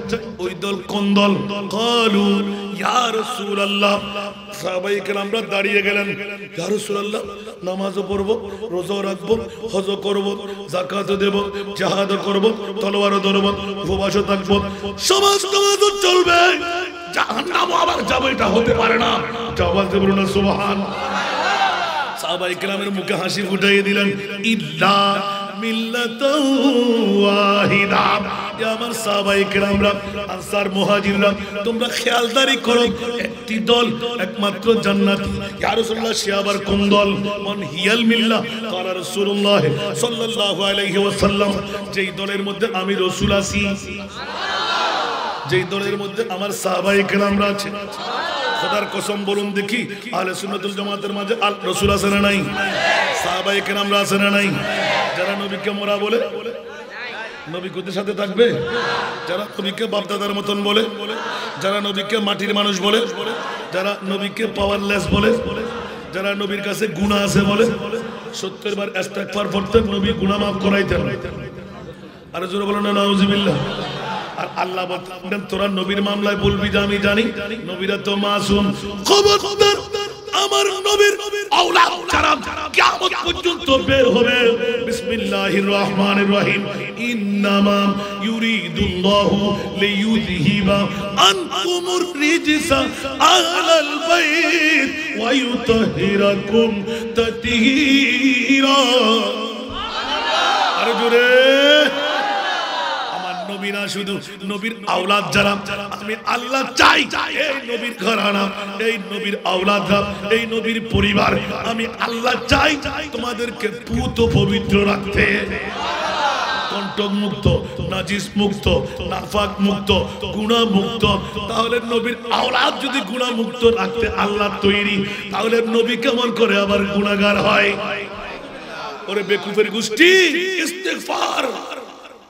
ওই দল কোন দল কালু ইয়া আল্লাহ সাহাবাই আমরা দাঁড়িয়ে গেলেন ইয়া আল্লাহ নামাজও পড়ব রোজাও রাখব হজ করবো যাকাতও দেবো জাহাজও করবো তলোয়ারও ধরব উপবাসও থাকব সমাজ সমাজ চলবে জাহান্নামও আবার যাবে এটা হতে পারে না আওয়াজ বলুন সুবহানাল্লাহ সাহাবাই কেরামের মুখে হাসি ফুটাইয়ে দিলেন ইল্লা আমার সাহাবাই কেরামরা আনসার মুহাজিররা তোমরা খেয়ালদারি করো একটি দল একমাত্র জান্নাতি ইয়া রাসূলুল্লাহ সে আবার কোন দল হিয়াল মিল্লাহ কালা রাসূলুল্লাহ সাল্লাল্লাহু আলাইহি ওয়াসাল্লাম যেই দলের মধ্যে আমি রাসূল আছি যেই দলের মধ্যে আমার সাহাবাই কেরামরা আছে সুবহানাল্লাহ খোদার কসম বলুন দেখি আহলে সুন্নাতুল জামাতের মাঝে আল রাসূল আছে না নাই সাহাবাই আমরা আছে না নাই যারা নবীকে মোরা বলে নবী কুদের সাথে থাকবে যারা নবীকে বাপদাদার মতন বলে যারা নবীকে মাটির মানুষ বলে যারা নবীকে পাওয়ারলেস বলে যারা নবীর কাছে গুণা আছে বলে সত্তর বার এস্তাক পার পড়তেন নবী গুণা মাফ করাইতেন আর জোরে বলেন না নাউজিবিল্লাহ আর আল্লাহ বলতেন তোরা নবীর মামলায় বলবি যে আমি জানি নবীরা তো মাসুম খবর আমার নবীর আওলাদ যারা কিয়ামত পর্যন্ত বের হবে বিসমিল্লাহির রহমানির রহিম ইন্নামা ইউরিদুল্লাহু লিইউযহিবা আনকুমুর রিজসা আহলাল বাইত ওয়া ইউতাহহিরাকুম তাতহীরা সুবহানাল্লাহ আরে জোরে নবীরা শুধু নবীর আওলাদ যারা আমি আল্লাহ চাই এই নবীর ঘরানা এই নবীর আওলাদরা এই নবীর পরিবার আমি আল্লাহ চাই তোমাদেরকে পুত পবিত্র রাখতে মুক্ত তাহলে নবীর যদি রাখতে আল্লাহ তৈরি তাহলে নবী কেমন করে আবার গুণাগার হয় গোষ্ঠী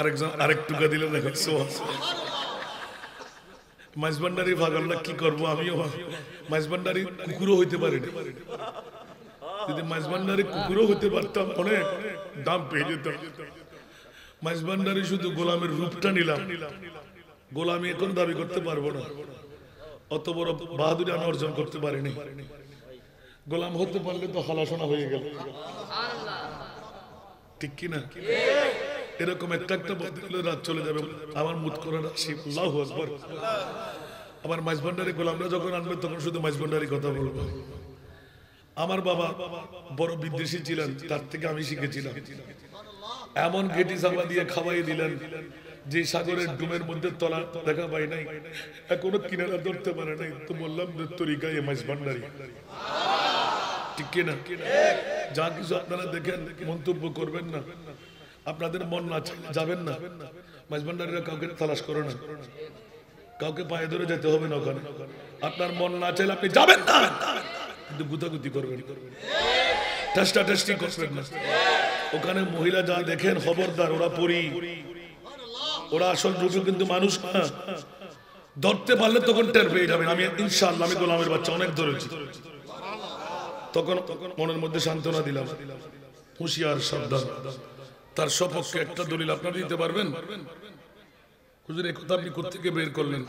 আরেকজন আরেক টুকা দিলে দেখো মাঝবান্ডারি না কি করবো আমিও মাঝবান্ডারি কুকুরও হইতে পারে যদি মাঝবান্ডারি কুকুরও হইতে পারতাম অনেক দাম পেয়ে যেতাম মাঝবান্ডারি শুধু গোলামের রূপটা নিলাম গোলামি এখন দাবি করতে পারবো না অত বড় বাহাদুরি আমি অর্জন করতে পারিনি গোলাম হতে পারলে তো হলাশোনা হয়ে গেল ঠিক কিনা এরকম একটা একটা বদলে রাত চলে যাবে আমার মুত করে শিব আকবর আমার মাছ ভান্ডারি গোলামরা যখন আনবে তখন শুধু মাছ ভান্ডারি কথা বলবো আমার বাবা বড় বিদ্বেষী ছিলেন তার থেকে আমি শিখেছিলাম এমন গেটি চাপা দিয়ে খাওয়াই দিলেন যে সাগরের ডুমের মধ্যে তলা দেখা পাই নাই এখনো কিনারা ধরতে পারে নাই তো বললাম তরিকা এ মাছ ভান্ডারি ঠিক কিনা যা কিছু আপনারা দেখেন মন্তব্য করবেন না আপনাদের মন না যাবেন না মাঝবান্ডারিরা কাউকে তালাশ করে না কাউকে পায়ে ধরে যেতে হবে না ওখানে আপনার মন না চাইলে আপনি যাবেন না কিন্তু গুতাগুতি করবেন টেস্টা টেস্টি করবেন না ওখানে মহিলা যা দেখেন খবরদার ওরা পরি ওরা আসল রুপে কিন্তু মানুষ না ধরতে পারলে তখন টের পেয়ে যাবেন আমি ইনশাল আমি গোলামের বাচ্চা অনেক ধরেছি তখন মনের মধ্যে সান্ত্বনা দিলাম হুঁশিয়ার সাবধান তার সপক্ষে একটা দলিল আপনারা দিতে পারবেন হুজুর এই কথা আপনি কোথেকে বের করলেন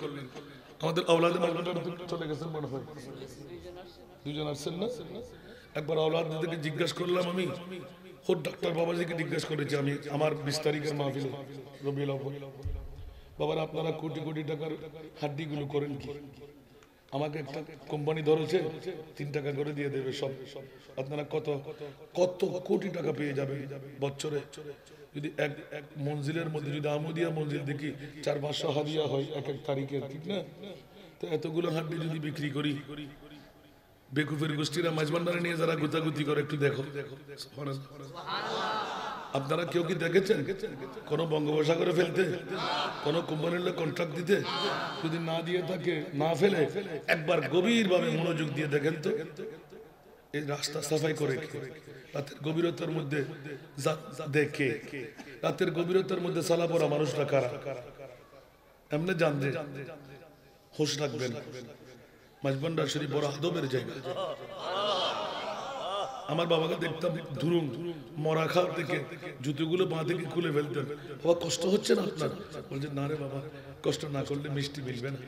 আমাদের আওলাদে চলে গেছেন মনে হয় দুজন আসছেন না একবার দিদিকে জিজ্ঞাসা করলাম আমি ওর ডাক্তার বাবাজিকে জিজ্ঞাসা করেছি আমি আমার বিশ তারিখের মাহফিলে রবিউল বাবার আপনারা কোটি কোটি টাকার হাড্ডিগুলো করেন কি আমাকে একটা কোম্পানি ধরেছে তিন টাকা করে দিয়ে দেবে সব আপনারা কত কত কোটি টাকা পেয়ে যাবে বছরে যদি এক এক মঞ্জিলের মধ্যে যদি আমদিয়া মঞ্জিল দেখি চার পাঁচশো হাদিয়া হয় এক এক তারিখের ঠিক না তো এতগুলো হাড্ডি যদি বিক্রি করি বেকুফের গোষ্ঠীরা মাঝবান্ডারে নিয়ে যারা গুতাগুতি করে একটু দেখো দেখো আপনারা কেউ কি দেখেছেন কোনো বঙ্গোপসাগরে ফেলতে কোন কোম্পানির কন্ট্রাক্ট দিতে যদি না দিয়ে থাকে না ফেলে একবার ভাবে মনোযোগ দিয়ে দেখেন তো এই রাস্তা সাফাই করে রাতের গভীরতার মধ্যে দেখে রাতের গভীরতার মধ্যে সালা পড়া মানুষরা কারা এমনি জানতে হোস রাখবেন মাঝবন্ডা শরীফ বড় আদবের জায়গা আমার বাবাকে দেখতাম ধুরুং মরা খাওয়ার থেকে জুতোগুলো বাঁ থেকে খুলে ফেলতেন বাবা কষ্ট হচ্ছে না আপনার বলছে না রে বাবা কষ্ট না করলে মিষ্টি মিলবে না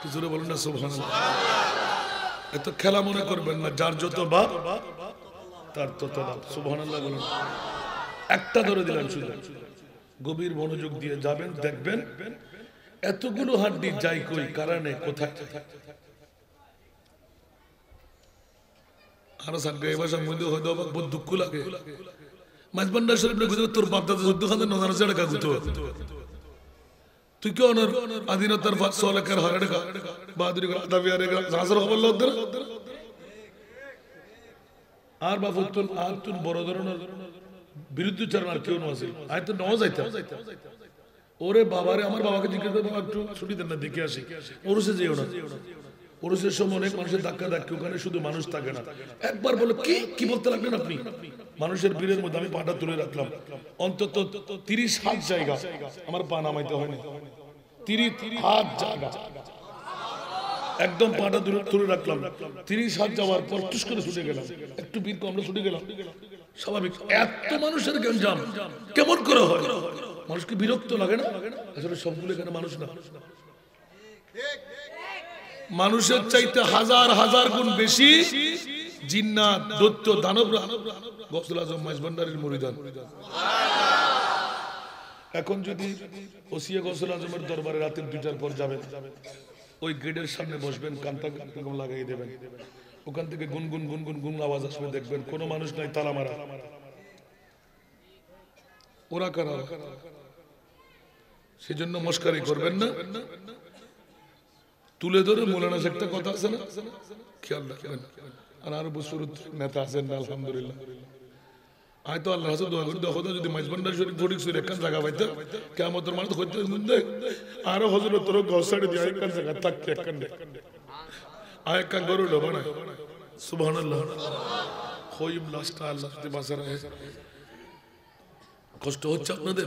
কিছু বলুন না সোভান এত খেলা মনে করবেন না যার যত বা তার তত বাপ সোভান বলুন একটা ধরে দিলাম শুধু গভীর মনোযোগ দিয়ে যাবেন দেখবেন এতগুলো হাড্ডি যাই কই কারণে কোথায় আরো ভাষা মধ্যে হয়তো আমার দুঃখ লাগে মাঝবান্ডা শরীফ তোর বাপ দাদা খান গুতো তুই অনার আদিনতার সলাকার হারে করে আদা খবর লোকদের আর বাপ উত্তর আর তুন বড় ধরনের বিরুদ্ধচারণ আর কেউ নয় আয় তো ওরে বাবারে আমার বাবাকে জিজ্ঞেস করবো একটু ছুটি দেন না দেখে আসি ওর সে যেও না পুরুষের সময় অনেক মানুষের ধাক্কা ধাক্কি ওখানে শুধু মানুষ থাকে না একবার বলো কি কি বলতে লাগলেন আপনি মানুষের ভিড়ের মধ্যে আমি পাটা তুলে রাখলাম অন্তত তিরিশ হাত জায়গা আমার পা নামাইতে হয়নি তিরিশ হাত জায়গা একদম পাটা দূরে তুলে রাখলাম তিরিশ হাত যাওয়ার পর টুস করে ছুটে গেলাম একটু বীর আমরা ছুটে গেলাম স্বাভাবিক এত মানুষের গঞ্জাম কেমন করে হয় মানুষকে বিরক্ত লাগে না আসলে সবগুলো এখানে মানুষ না মানুষের চাইতে হাজার হাজার গুণ বেশি জিন্নাত দত্ত দানবরা গসুল আজম মাইজভান্ডারের মরিদান এখন যদি ওসিয়া গসুল আজমের দরবারে রাতের দুইটার পর যাবেন ওই গেটের সামনে বসবেন কান্তা কান্তাকম লাগিয়ে দেবেন ওখান থেকে গুনগুন গুনগুন গুন আওয়াজ আসবে দেখবেন কোনো মানুষ নাই তালা মারা ওরা কারা সেজন্য মস্কারি করবেন না তুলে ধরে মৌলানা একটা কথা আছে না খেয়াল রাখবেন আর আরো বছর নেতা আছেন আলহামদুলিল্লাহ আয় তো আল্লাহ দোয়া করি দেখো যদি মাঝবান্ডার ফটিক শরীর একখান জায়গা পাইতে কেমন তোর মানুষ হইতে আরো হজরত তোর ঘসাড়ে দিয়ে একখান জায়গা থাকতে একখান আয় একখান গরু ডোবা না সুবহানাল্লাহ খইব আল্লাহ বাসার কষ্ট হচ্ছে আপনাদের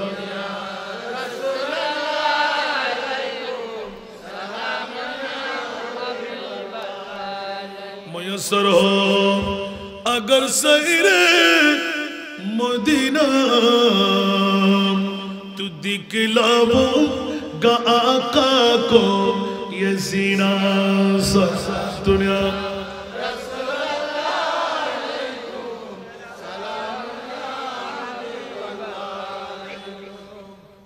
असर हो अगर सैर मदीना तू दिखलावोगा आका को ये सीना दुनिया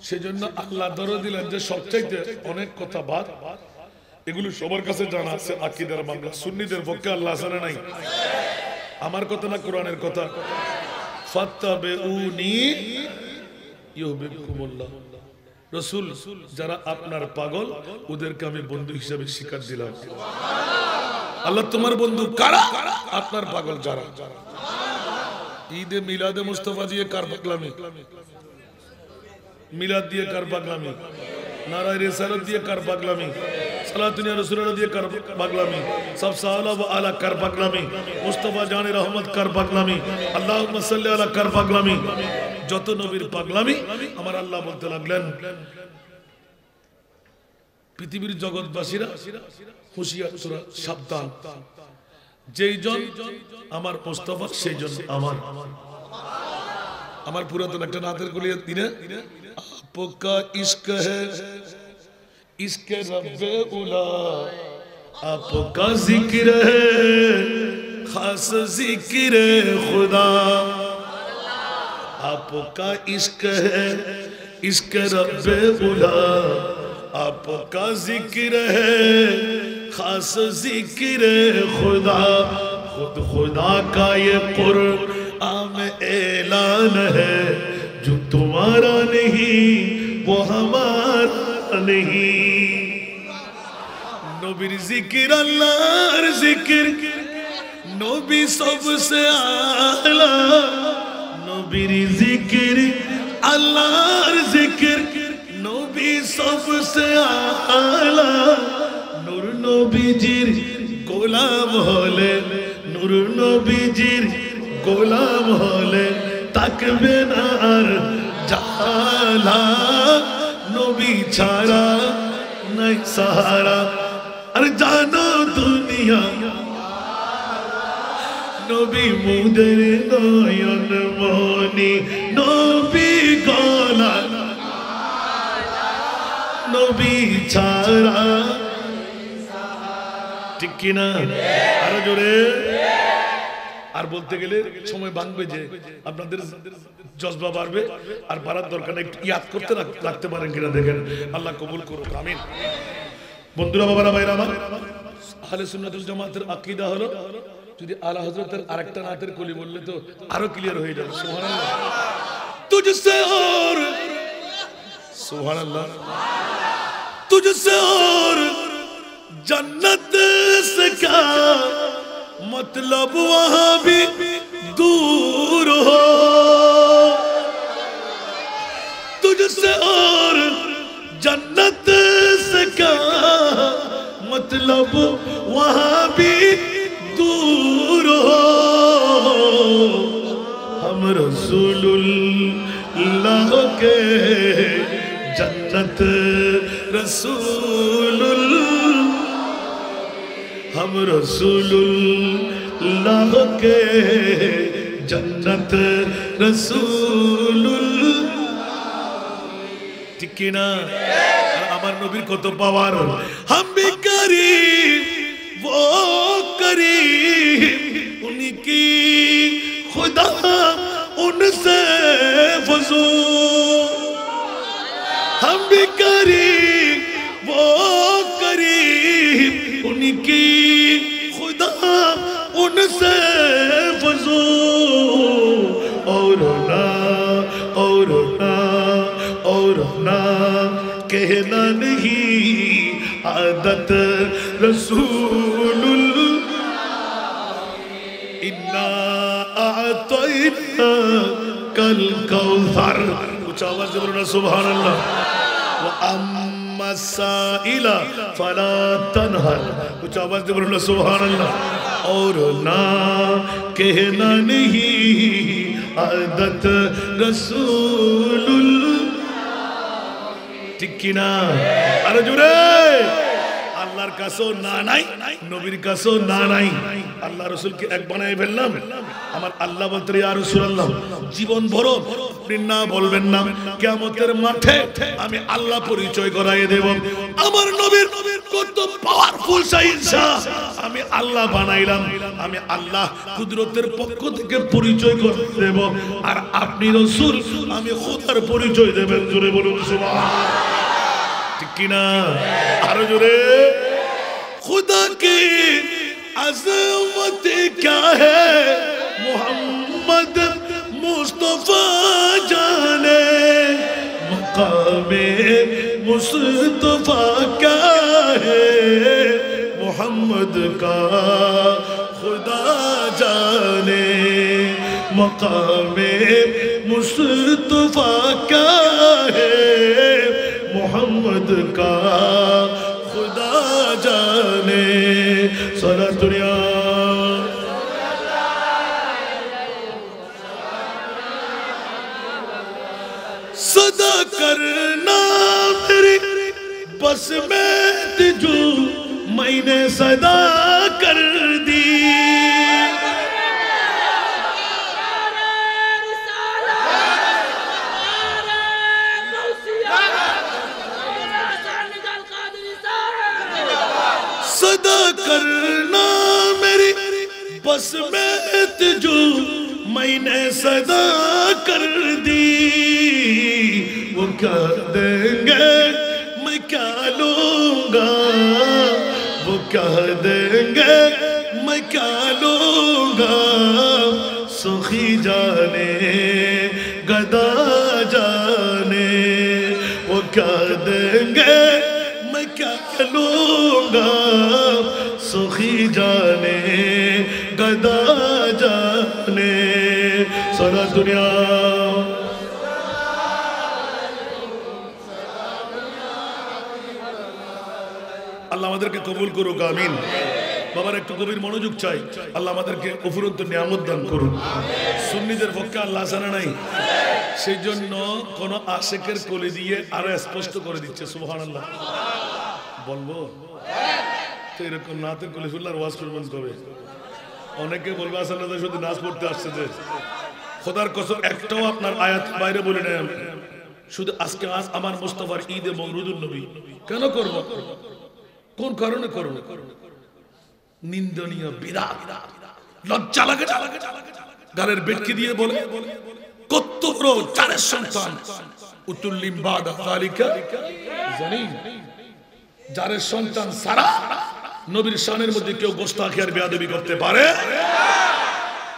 সেজন্য আল্লাহ দরদিলেন যে সবচাইতে অনেক কথা বাদ এগুলো সবার কাছে জানা আছে আকিদার মামলা সুন্নিদের পক্ষে আল্লাহ আছে নাই আমার কথা না কোরআনের কথা যারা আপনার পাগল ওদেরকে আমি বন্ধু হিসাবে স্বীকার দিলাম আল্লাহ তোমার বন্ধু কারা আপনার পাগল যারা ঈদে মিলাদে মুস্তফা দিয়ে কার পাকলামি মিলাদ দিয়ে কার পাকলামি নারায় রেসালত দিয়ে কার পাগলামি সালাতুনিয়া দিয়ে কার পাগলামি সব আলা কার পাগলামি মুস্তফা জানে কার পাগলামি আল্লাহ আলা কার পাগলামি যত নবীর পাগলামি আমার আল্লাহ বলতে লাগলেন পৃথিবীর জগৎবাসীরা হুশিয়ার সাবধান যেই জন আমার মোস্তফা সেই জন আমার আমার পুরাতন একটা নাতের গুলিয়ে দিনে کا عشق ہے رب اولا آپ کا ذکر ہے خاص ذکر خدا آپ کا عشق ہے اس کے رب اولا آپ کا ذکر ہے خاص ذکر خدا خود خدا کا یہ قرآن اعلان ہے जो तुम्हारा नहीं वो हमारा नहीं নবীর জিকির আল্লাহর জিকির নবী সবসে আলা নবীর জিকির আল্লাহর জিকির নবী সবসে আলা নূর নবীজির গোলাম হলে নূর নবীজির গোলাম হলে থাকবে আর জালা নবী ছাড়া নাই সাহারা আর জানো দুনিয়া নবী মুদের নয়ন মনি নবী গলা নবী ছাড়া ঠিক কিনা আরো জোরে আর বলতে গেলে সময় বাঁধবে যে আপনাদের জজবা বাড়বে আর বাড়ার দরকার একটু ইয়াদ করতে লাগতে পারেন কিনা দেখেন আল্লাহ কবুল করুক আমি বন্ধুরা বাবারা বাইরা আমার আহলে সুন্নাতুল জামাতের আকিদা হলো যদি আলা হজরতের আরেকটা নাতের কলি বললে তো আরো ক্লিয়ার হয়ে যাবে সুবহানাল্লাহ তুজসে ওর সুবহানাল্লাহ তুজসে ওর জান্নাত সে কা مطلب وہاں بھی دور ہو تجھ سے اور جنت سے کہاں مطلب وہاں بھی دور ہو ہم رسول اللہ کے جنت رسول اللہ ہم رسول اللہ کے جنت رسول ঠিক কি না আমার নবীর কত পাওয়ার আমি করি ও করি উনি কি খুদা উনসে ফজু हम भी करीब वो करीब उनकी ان سے فضو اور نہ اور نہ اور نہ کہنا نہیں عادت رسول اللہ انا اعطینا کل کوثر اچھا آواز دے سبحان اللہ وَأَمَّا مسائل فلا تنہر کچھ آواز دے برولا سبحان اللہ اور نہ کہنا نہیں عادت رسول اللہ ٹکی نا ارجو رے কাছেও না নাই নবীর কাছেও না নাই আল্লাহ রসুলকে এক বানায় ফেললাম আমার আল্লাহ বলতে আর রসুল আল্লাহ জীবন ভরো না না মাঠে আমি আল্লাহ পরিচয় দেব আমার নবীর আমি আল্লাহ বানাইলাম আমি আল্লাহ কুদরতের পক্ষ থেকে পরিচয় করে দেব আর আপনি রসুল আমি খোদার পরিচয় দেবেন জোরে বলুন ঠিক কিনা আরো জোরে خدا کی عظمت کیا ہے محمد مصطفیٰ جانے مقام مصطفیٰ کیا ہے محمد کا خدا جانے مقام مصطفیٰ کیا ہے محمد کا جانے سونا دنیا صدا کرنا میری بس میں دجو میں نے صدا کرنا جو میں نے صدا کر دی وہ کیا دیں گے میں کیا لوں گا وہ کیا دیں گے میں کیا لوں گا سخی جانے گدا جانے وہ کیا دیں گے میں کیا لوں گا سخی جانے गदा जाने सदा আল্লাহ আমাদেরকে কবুল করুক আমিন বাবার একটু কবির মনোযোগ চাই আল্লাহ আমাদেরকে অফুরন্ত নিয়ামত দান করুন সুন্নিদের পক্ষে আল্লাহ জানা নাই সেই জন্য কোন আশেকের কলে দিয়ে আরো স্পষ্ট করে দিচ্ছে সুহান আল্লাহ বলবো তো এরকম নাতের কলে ফুল্লার ওয়াজ করবেন কবে অনেকে বলবে আসলে আচ্ছা, শুধু নাচ পড়তে আসছে যে খোদার কসর একটাও আপনার আয়াত বাইরে বলে নেয় আমি শুধু আজকে আজ আমার মোস্তফার এবং রুদুল নবী কেন করবো কোন কারণে করবো নিন্দনীয় লজ্জা লাগে দিয়ে বলে কত চারের সন্তান উতুল্লিম তালিকা জানি যারের সন্তান সারা নবীর শানের মধ্যে কেউ গোস্তাখি আর বেয়াদবি করতে পারে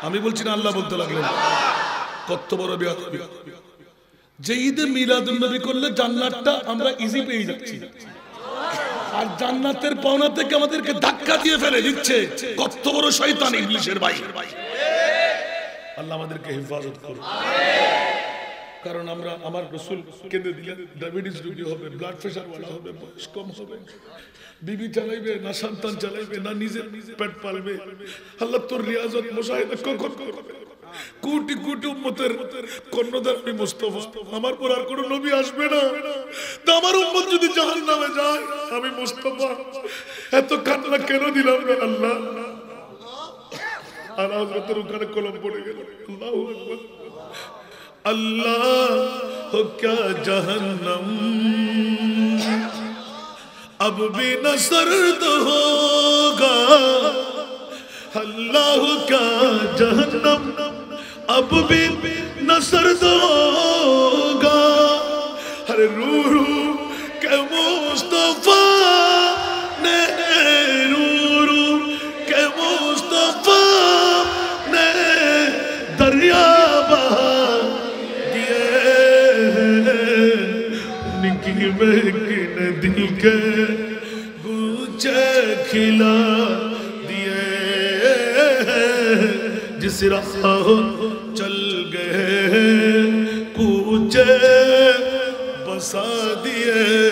আমি বলছি না আল্লাহ বলতে লাগলেন কত বড় বেয়াদবি যে ঈদে মিলাদুল নবী করলে জান্নাতটা আমরা ইজি পেয়ে যাচ্ছি আর জান্নাতের পাওনা থেকে আমাদেরকে ধাক্কা দিয়ে ফেলে দিচ্ছে কত বড় শয়তান ইংলিশের বাইরে আল্লাহ আমাদেরকে হেফাজত করুন কারণ আমরা আমার রসুল কেঁদে দিলেন ডায়াবেটিস রোগী হবে ব্লাড প্রেশার হবে বয়স কম হবে বিবি চালাইবে না সন্তান চালাইবে না নিজের পেট পালবে আল্লাহ তোর রিয়াজত মোশাহিদা কখন কোটি কোটি উম্মতের মুস্তফা আমার পর আর নবী আসবে না তো আমার উম্মত যদি জাহান নামে যায় আমি মুস্তফা এত কান্না কেন দিলাম না আল্লাহ আর হজরতের ওখানে কলম পড়ে গেল আল্লাহ আল্লাহ কা জাহান্নাম اب بھی نہ سرد ہوگا اللہ کا جہنم اب بھی نہ سرد ہوگا ہر رو کی دریا بہا گرکی میں کے گوچے کھلا دے جس راہ چل گئے کوچے بسا دے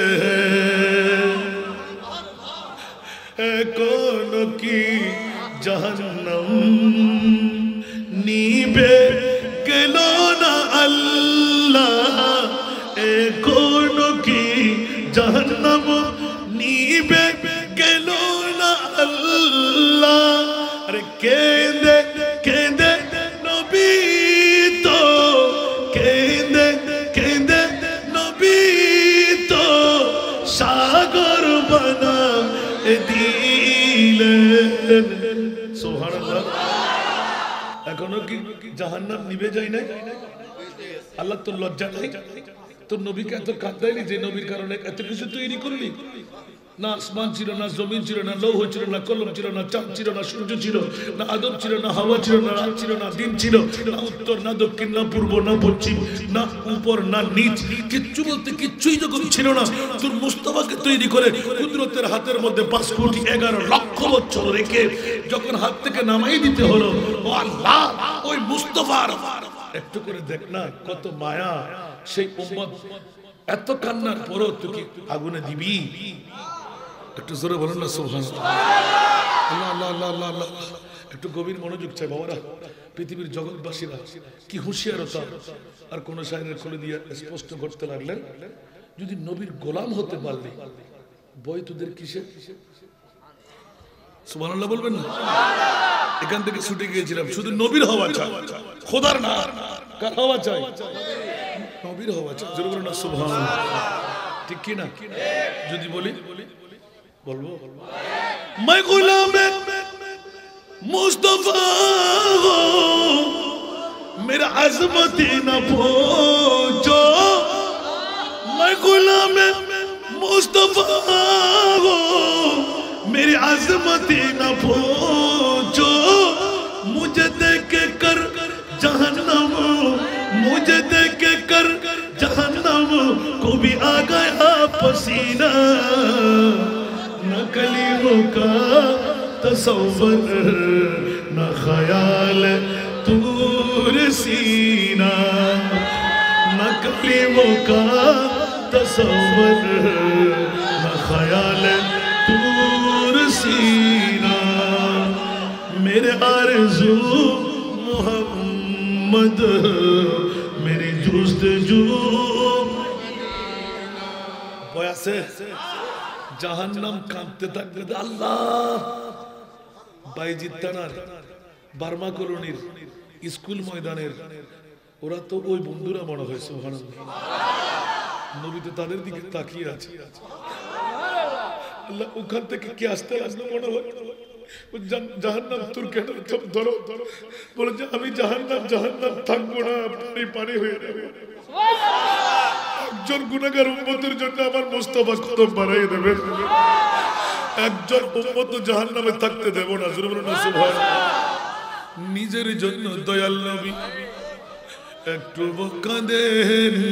کون کی جہنم কি জাহান্নাম নিবে যায় নাই আল্লাহ তোর লজ্জা নাই তোর নবীকে এত কাঁদাইনি যে নবীর কারণে এত কিছু তৈরি করলি না আসমান ছিল না জমিন ছিল না লৌহ ছিল না কলম ছিল না চাঁদ ছিল না সূর্য ছিল না আদম ছিল না হাওয়া ছিল না রাত ছিল না দিন ছিল না উত্তর না দক্ষিণ না পূর্ব না পশ্চিম না উপর না নিচ কিচ্ছু বলতে কিচ্ছুই যখন ছিল না তোর মুস্তফাকে তৈরি করে কুদরতের হাতের মধ্যে পাঁচ কোটি এগারো লক্ষ বছর রেখে যখন হাত থেকে নামাই দিতে হলো ও আল্লাহ ওই মুস্তফার একটু করে দেখ না কত মায়া সেই এত কান্নার পরও তুই আগুনে দিবি একটু জোরে বলেন না সোহান আল্লাহ আল্লাহ আল্লাহ আল্লাহ আল্লাহ একটু গভীর মনোযোগ চাই বাবারা পৃথিবীর জগৎবাসীরা কি হুঁশিয়ারতা আর কোন সাইনের খুলে দিয়ে স্পষ্ট করতে লাগলেন যদি নবীর গোলাম হতে পারলে বই তোদের কিসে সুবহানাল্লাহ বলবেন না এখান থেকে ছুটে গিয়েছিলাম শুধু নবীর হওয়া চাই খোদার না কার হওয়া চাই নবীর হওয়া চাই জোরে বলুন না ঠিক কি না যদি বলি بولو میں غلام مصطفیٰ ہوں میرا عظمت نہ پوچھو میں غلام مصطفیٰ ہوں میری عظمت نہ پوچھو مجھے دیکھ کر جہنم مجھے دیکھ کر جہنم کو بھی آ گیا پسینہ کلیوں کا تصور نہ خیال تور سینا کلیوں کا تصور نہ خیال تور سینا میرے آر جو محبت میرے جوست جو জাহান্নাম কাঁদতে থাকবে আল্লাহ বাইজিৎ থানার বার্মা কলোনির স্কুল ময়দানের ওরা তো ওই বন্ধুরা মনে হয়েছে নবী তো তাদের দিকে তাকিয়ে আছে আল্লাহ ওখান থেকে কি আসতে আসতে মনে হয় জাহান্নাম তোর কেন ধরো বলে যে আমি জাহান্নাম জাহান্নাম থাকবো না পানি পানি হয়ে যাবে একজন গুণাগার উম্মতের জন্য আমার মোস্তফা খতম বাড়াই দেবে একজন উম্মত জাহান নামে থাকতে দেব না নিজের জন্য দয়াল নবী একটু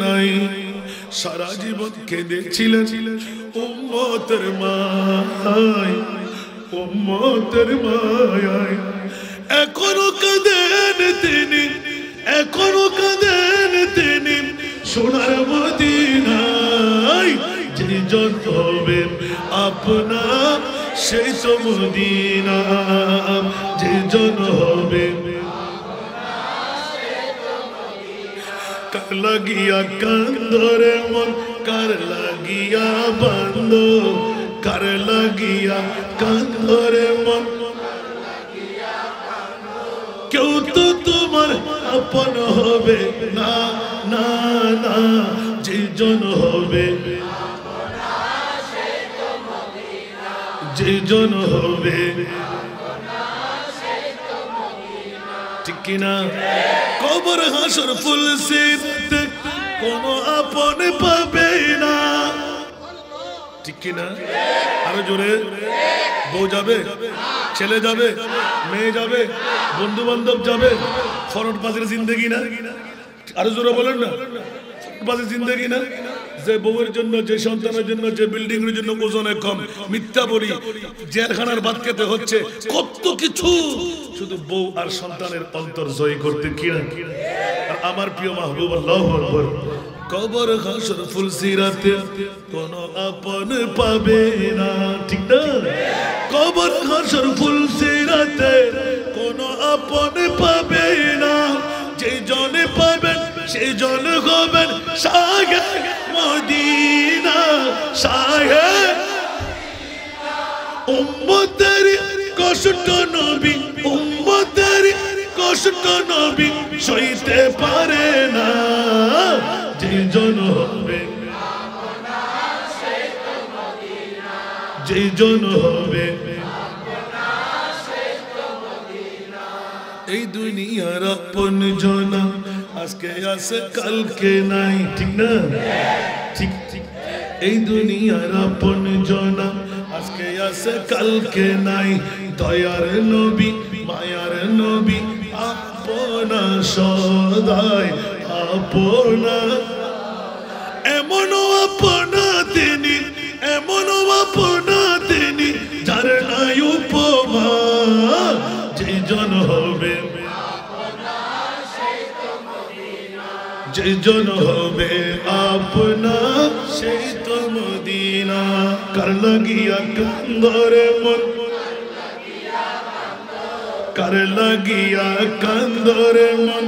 নাই সারা জীবন কেঁদেছিলেন উম্মতের মায় উম্মতের মায়া সেই তো মদিনা যে জন হবে কার লাগিয়া কান্দরে মন কার লাগিয়া বান্ধ কার লাগিয়া কান্দরে মন কেউ তো তোমার আপন হবে না না না যে জন হবে জন হবে ঠিক কিনা কবর হাসর ফুল কোন আপন পাবে না ঠিক কিনা আরো জোরে বউ যাবে ছেলে যাবে মেয়ে যাবে বন্ধু বান্ধব যাবে ফরট পাশের জিন্দেগি না আরো জোরে বলেন না ফরট বাজের জিন্দেগি না যে বউয়ের জন্য যে সন্তানের জন্য যে বিল্ডিং এর জন্য ওজনে কম মিথ্যা বলি জেলখানার বাদ খেতে হচ্ছে কত কিছু শুধু বউ আর সন্তানের অন্তর জয় করতে কি আর আমার প্রিয় মাহবুব আল্লাহ কবর হাসর ফুল সিরাতে কোন আপন পাবে না ঠিক না কবর হাসর ফুল সিরাতে কোন আপন পাবে না যে জনে পাবেন সেই জনে হবেন সাগর মদিনা সাহে উম্মতের কষ্ট নবী উম্মতের কষ্ট নবী সইতে পারে না যেজন হবে যেজন হবে এই দুনিয়ার আপন জনা আজকে আছে কালকে নাই ঠিক না ঠিক ঠিক এই দুনিয়ার আপন জনা আজকে আছে কালকে নাই দয়ার নবী মায়ার নবী আপনা সদায় আপনা এমনও আপনা তিনি এমনও আপনা তিনি যার নাই উপমা যে জন হবে যেজন হবে আপনা সেই তো মদিনা কার লাগিয়া কান্দরে মন কার লাগিয়া কান্দরে মন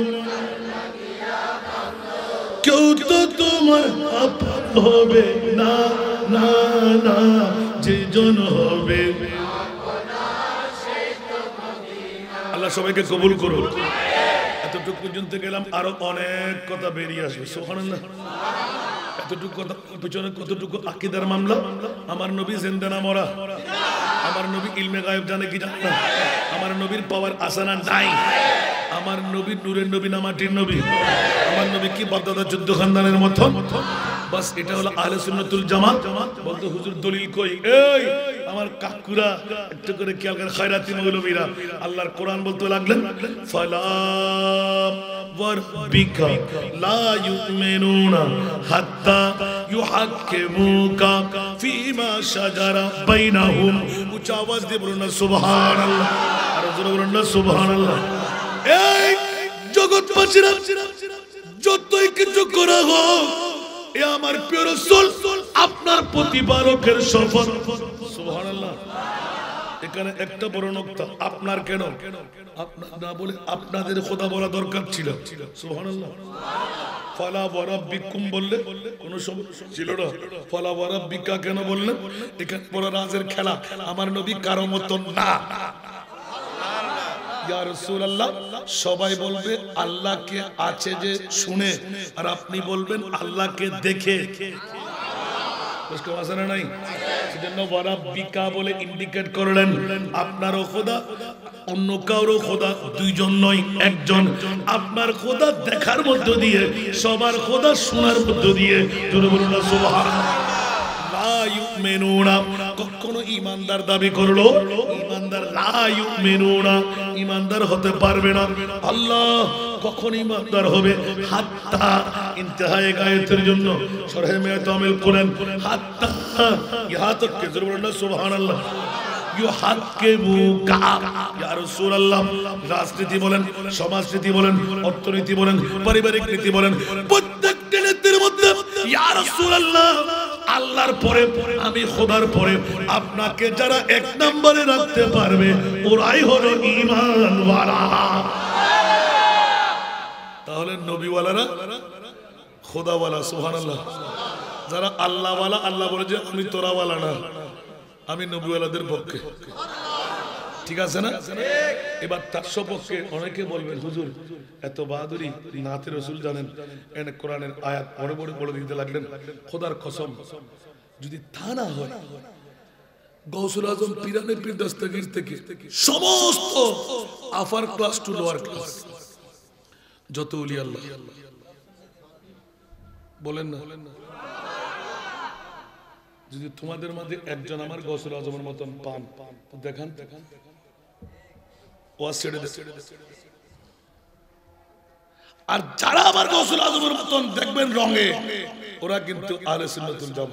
কেউ তো তোমার আপন হবে না না না যেজন হবে আল্লাহ সবাইকে কবুল করুন এতটুকু পর্যন্ত গেলাম আরো অনেক কথা বেরিয়ে আসবে সোহানাল্লাহ এতটুকু কথা পিছনে কতটুকু আকিদার মামলা আমার নবী জেন্দানা মরা আমার নবী ইলমে গায়ব জানে কি জানে আমার নবীর পাওয়ার আসানা নাই আমার নবী নূরের নবী না মাটির নবী আমার নবী কি বদাদা যুদ্ধ খানদানের মতো বাস এটা হলো আহলে সুন্নাতুল জামাত বলতো হুজুর দলিল কই এই আমার কাকুরা একটু করে খেয়াল করে খায়রাতি মৌলবীরা আল্লাহর কোরআন বলতে লাগলেন ফালাম ওয়ারবিকা লা ইউমিনুনা হাত্তা ইউহাক্কিমুকা ফীমা শাজারা বাইনাহুম উচ্চ আওয়াজ দিয়ে বলুন না সুবহানাল্লাহ আর জোরে বলুন না সুবহানাল্লাহ এই জগৎ জগৎবাসীরা যতই কিছু করা হোক এ আমার প্রিয় রাসূল আপনার প্রতিপালকের শপথ সুবহানাল্লাহ এখানে একটা বড় নোকতা আপনার কেন আপনার না বলে আপনাদের খোদা বলা দরকার ছিল সুবহানাল্লাহ ফালা ওয়ারাব্বিকুম বললে কোনো সমস্যা ছিল না ফালা ওয়ারাব্বিকা কেন বললেন এখানে বড় রাজের খেলা আমার নবী কারো মতন না সবাই বলবে আল্লাহকে আছে যে শুনে আর আপনি বলবেন আল্লাহকে দেখে বুঝতে নাই সেজন্য ওরা বিকা বলে ইন্ডিকেট করলেন আপনারও খোদা অন্য কারো খোদা দুইজন নয় একজন আপনার খোদা দেখার মধ্য দিয়ে সবার খোদা শোনার মধ্য দিয়ে জোরে বলুন লায়ুমেনুনা কখনো ইমানদার দাবি করলো ইমানদার না ইমানদার হতে পারবে না আল্লাহ কখন ইমানদার হবে হাত্তা ইন্তেহায়ে গায়েতের জন্য সরহে মেয়াত আমিল করেন হাত্তা ইহাতকে জোর বলেন সুবহানাল্লাহ রাজনীতি বলেন সমাজনীতি বলেন অর্থনীতি বলেন পারিবারিক নীতি বলেন প্রত্যেকটা নীতির মধ্যে আল্লাহর পরে আমি খোদার পরে আপনাকে যারা এক নম্বরে রাখতে পারবে ওরাই হলো ইমান তাহলে নবীওয়ালারা খোদাওয়ালা সোহান আল্লাহ যারা আল্লাহওয়ালা আল্লাহ বলে যে আমি তোরাওয়ালা না আমি নবীওয়ালাদের পক্ষে ঠিক আছে না এবার তার সপক্ষে অনেকে বলবেন হুজুর এত বাহাদুরি নাতে রসুল জানেন এনে কোরআনের আয়াত বড় বড় বলে দিতে লাগলেন খোদার খসম যদি তা না হয় গৌসুল আজম পিরানের থেকে সমস্ত upper class to lower class যত উলি আল্লাহ বলেন না যদি তোমাদের মধ্যে একজন আমার গৌসুল আজমের মতন পান দেখান দেখান আর যারা আবার গৌসুল আজমের মতন দেখবেন রঙে ওরা কিন্তু আহলে সুন্নাতুল জাম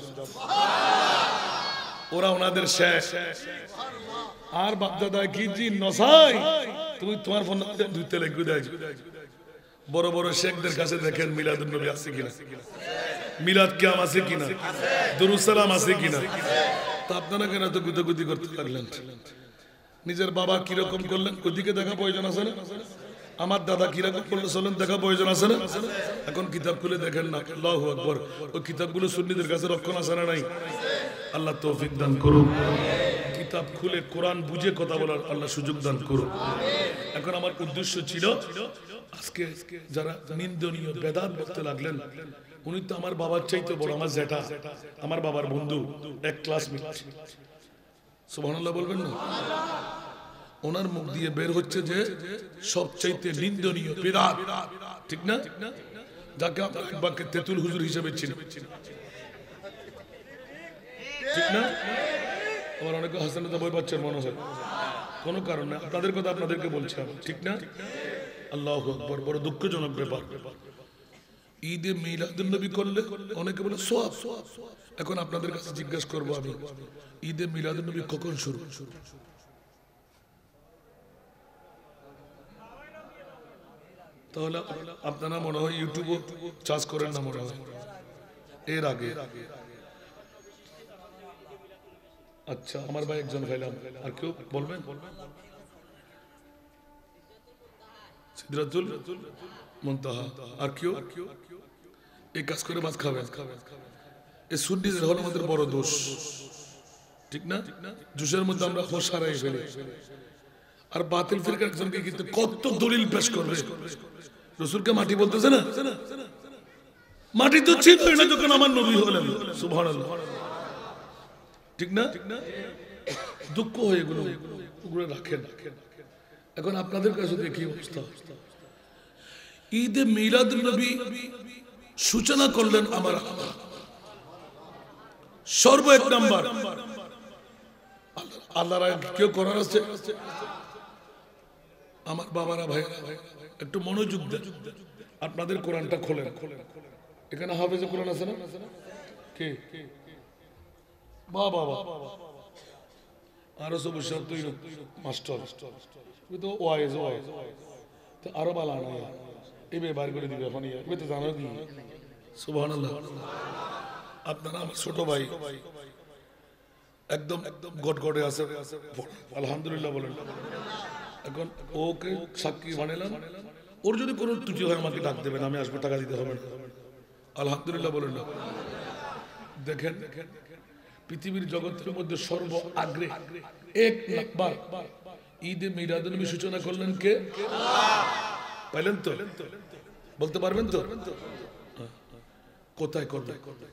ওরা ওনাদের শেষ আর বাপ দাদা কি জি নসাই তুমি তোমার ফোন ধুইতে লাগবে দেখ বড় বড় শেখদের কাছে দেখেন মিলাদ নবী আছে কিনা মিলাদ কিয়াম আছে কিনা দুরুসালাম আছে কিনা তা আপনারা কেন তো গুদাগুদি করতে লাগলেন নিজের বাবা কিরকম করলেন ওদিকে দেখা প্রয়োজন আছে না আমার দাদা কিরকম করলে চলেন দেখা প্রয়োজন আছে না এখন কিতাব খুলে দেখেন না আল্লাহ আকবর ওই কিতাবগুলো সুন্নিদের কাছে রক্ষণ আছে না নাই আল্লাহ দান কিতাব খুলে কোরআন বুঝে কথা বলার আল্লাহ সুযোগ দান করুন এখন আমার উদ্দেশ্য ছিল আজকে যারা নিন্দনীয় বেদাত বলতে লাগলেন উনি তো আমার বাবার চাইতে বড় আমার জ্যাঠা আমার বাবার বন্ধু এক ক্লাসমেট সুবহানাল্লাহ বলবেন না ওনার মুখ দিয়ে বের হচ্ছে যে সবচাইতে নিন্দনীয় বিরাট ঠিক না যাকে আমরা তেতুল হুজুর হিসেবে ছিল ঠিক না আমার অনেকে হাসানতা বাচ্চার মনে হয় কোনো কারণে তাদের কথা আপনাদেরকে বলছি ঠিক না আল্লাহ বড় দুঃখজনক ব্যাপার ঈদে মিলাদুল নবী করলে অনেকে বলে সোয়াব সোয়াব সোয়াব এখন আপনাদের কাছে জিজ্ঞাসা করব আমি ঈদে নবী কখন শুরু তাহলে আপনারা মনে হয় করেন না মনে হয় এর আগে আচ্ছা আমার ভাই একজন ভাইলাম আর কেউ বলবেন আর কেউ এই কাজ করে মাছ খাবে খাবেন খাবেন এই হল আমাদের বড় দোষ ঠিক না জুসের মধ্যে আমরা ফেলি আর বাতিল ফিরকার একজনকে কিন্তু কত দলিল পেশ করবে রসুলকে মাটি বলতেছে না মাটি তো ছিল না যখন আমার নবী হলেন সুভান ঠিক না দুঃখ হয়ে গেল ওগুলো রাখেন এখন আপনাদের কাছে দেখি অবস্থা ঈদে মিলাদ নবী সূচনা করলেন আমার আল্লাহ সর্ব এক নাম্বার আল্লাহর কেউ করার আছে আমার বাবারা ভাই একটু মনোযোগ দেন আপনাদের কোরআনটা খোলেন এখানে হাফেজে কোরআন আছে না কে বাবা বাবা আরো সবুজ তুই মাস্টার তুই তো ওয়াইজ ওয়াইজ তো আরো বালা না এবে বার করে দিবে এখন ইয়ার তো জানো কি সুবহানাল্লাহ আপনারা আমার ছোট ভাই একদম একদম গট গটগটে আছে আলহামদুলিল্লাহ বলেন এখন ওকে সাক্ষী বানালাম ওর যদি কোনো ত্রুটি হয় আমাকে ডাক দেবেন আমি আসবো টাকা দিতে হবে না আলহামদুলিল্লাহ বলেন না দেখেন দেখেন পৃথিবীর জগতের মধ্যে সর্ব আগ্রে এক নাম্বার ঈদে মিরাদুল সূচনা করলেন কে পাইলেন তো বলতে পারবেন তো কোথায় কোথায় কোথায়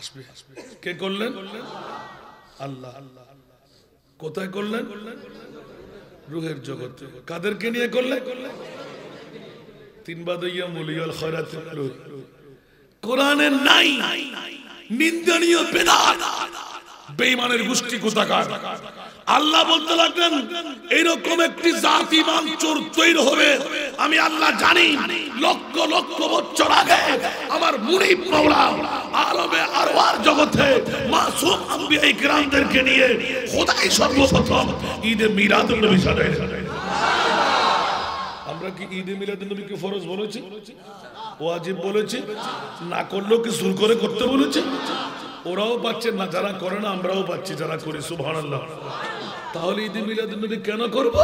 আসবে কে করলেন আল্লাহ আল্লাহ আল্লাহ কোথায় করলেন রুহের জগৎ কাদেরকে নিয়ে করলে তিনবার ইয়া মুলিয়াল খয়রাত কোরআনে নাই নিন্দনীয় বেদাত বেঈমানের গোষ্ঠী কোথাকার আল্লাহ বলতে লাগলেন এইরকম একটি জাতি মানচুর তৈরি হবে আমি আল্লাহ জানি লক্ষ লক্ষ বছর আগে আমার মুড়ি মাওলা আরবে আরবার জগতে মাসুম আম্বিয়াই গ্রামদেরকে নিয়ে খোদাই সর্বপ্রথম ঈদে মিরাদুল নবী সাজাই সাজাই আমরা কি ঈদে মিলাদুলনবীকে ফরজ বলেছি ওয়াজিব বলেছি না করলেও কি সুর করে করতে বলেছি ওরাও পাচ্ছে না যারা করে না আমরাও পাচ্ছি যারা করি সুবহানাল্লাহ আল্লাহ তাহলে ঈদে নবী কেন করব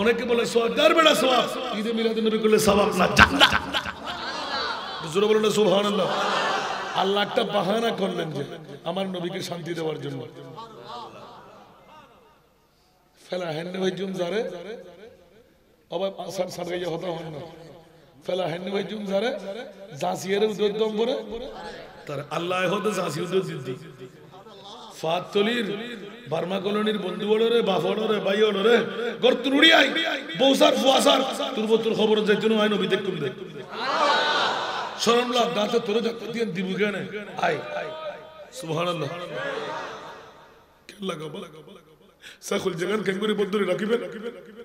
অনেকে বলে সওয়াব দার বেড়া সোয়াব ঈদে নবী করলে সওয়াব না জান্নাত জোরে বলুন সুভান আল্লাহ আল্লাহ একটা বাহানা করলেন যে আমার নবীকে শান্তি দেওয়ার জন্য ফেলা হ্যান্ড ভাই জুম যারে সবাই সার সার গাইয়া হতা হন না বন্ধু বড়রে বাফড়রে বাইড়রে গর তুরুড়ি আই বৌসার ফুয়াসার তুরব তুর খবর যাইতুন আই লাভ দাঁতে তোর যা দিন দিবু আই সুবহানাল্লাহ কেল্লা গবা সাকুল জগান কেঙ্গুরি বন্ধুরে রাখিবেন রাখিবেন রাখিবেন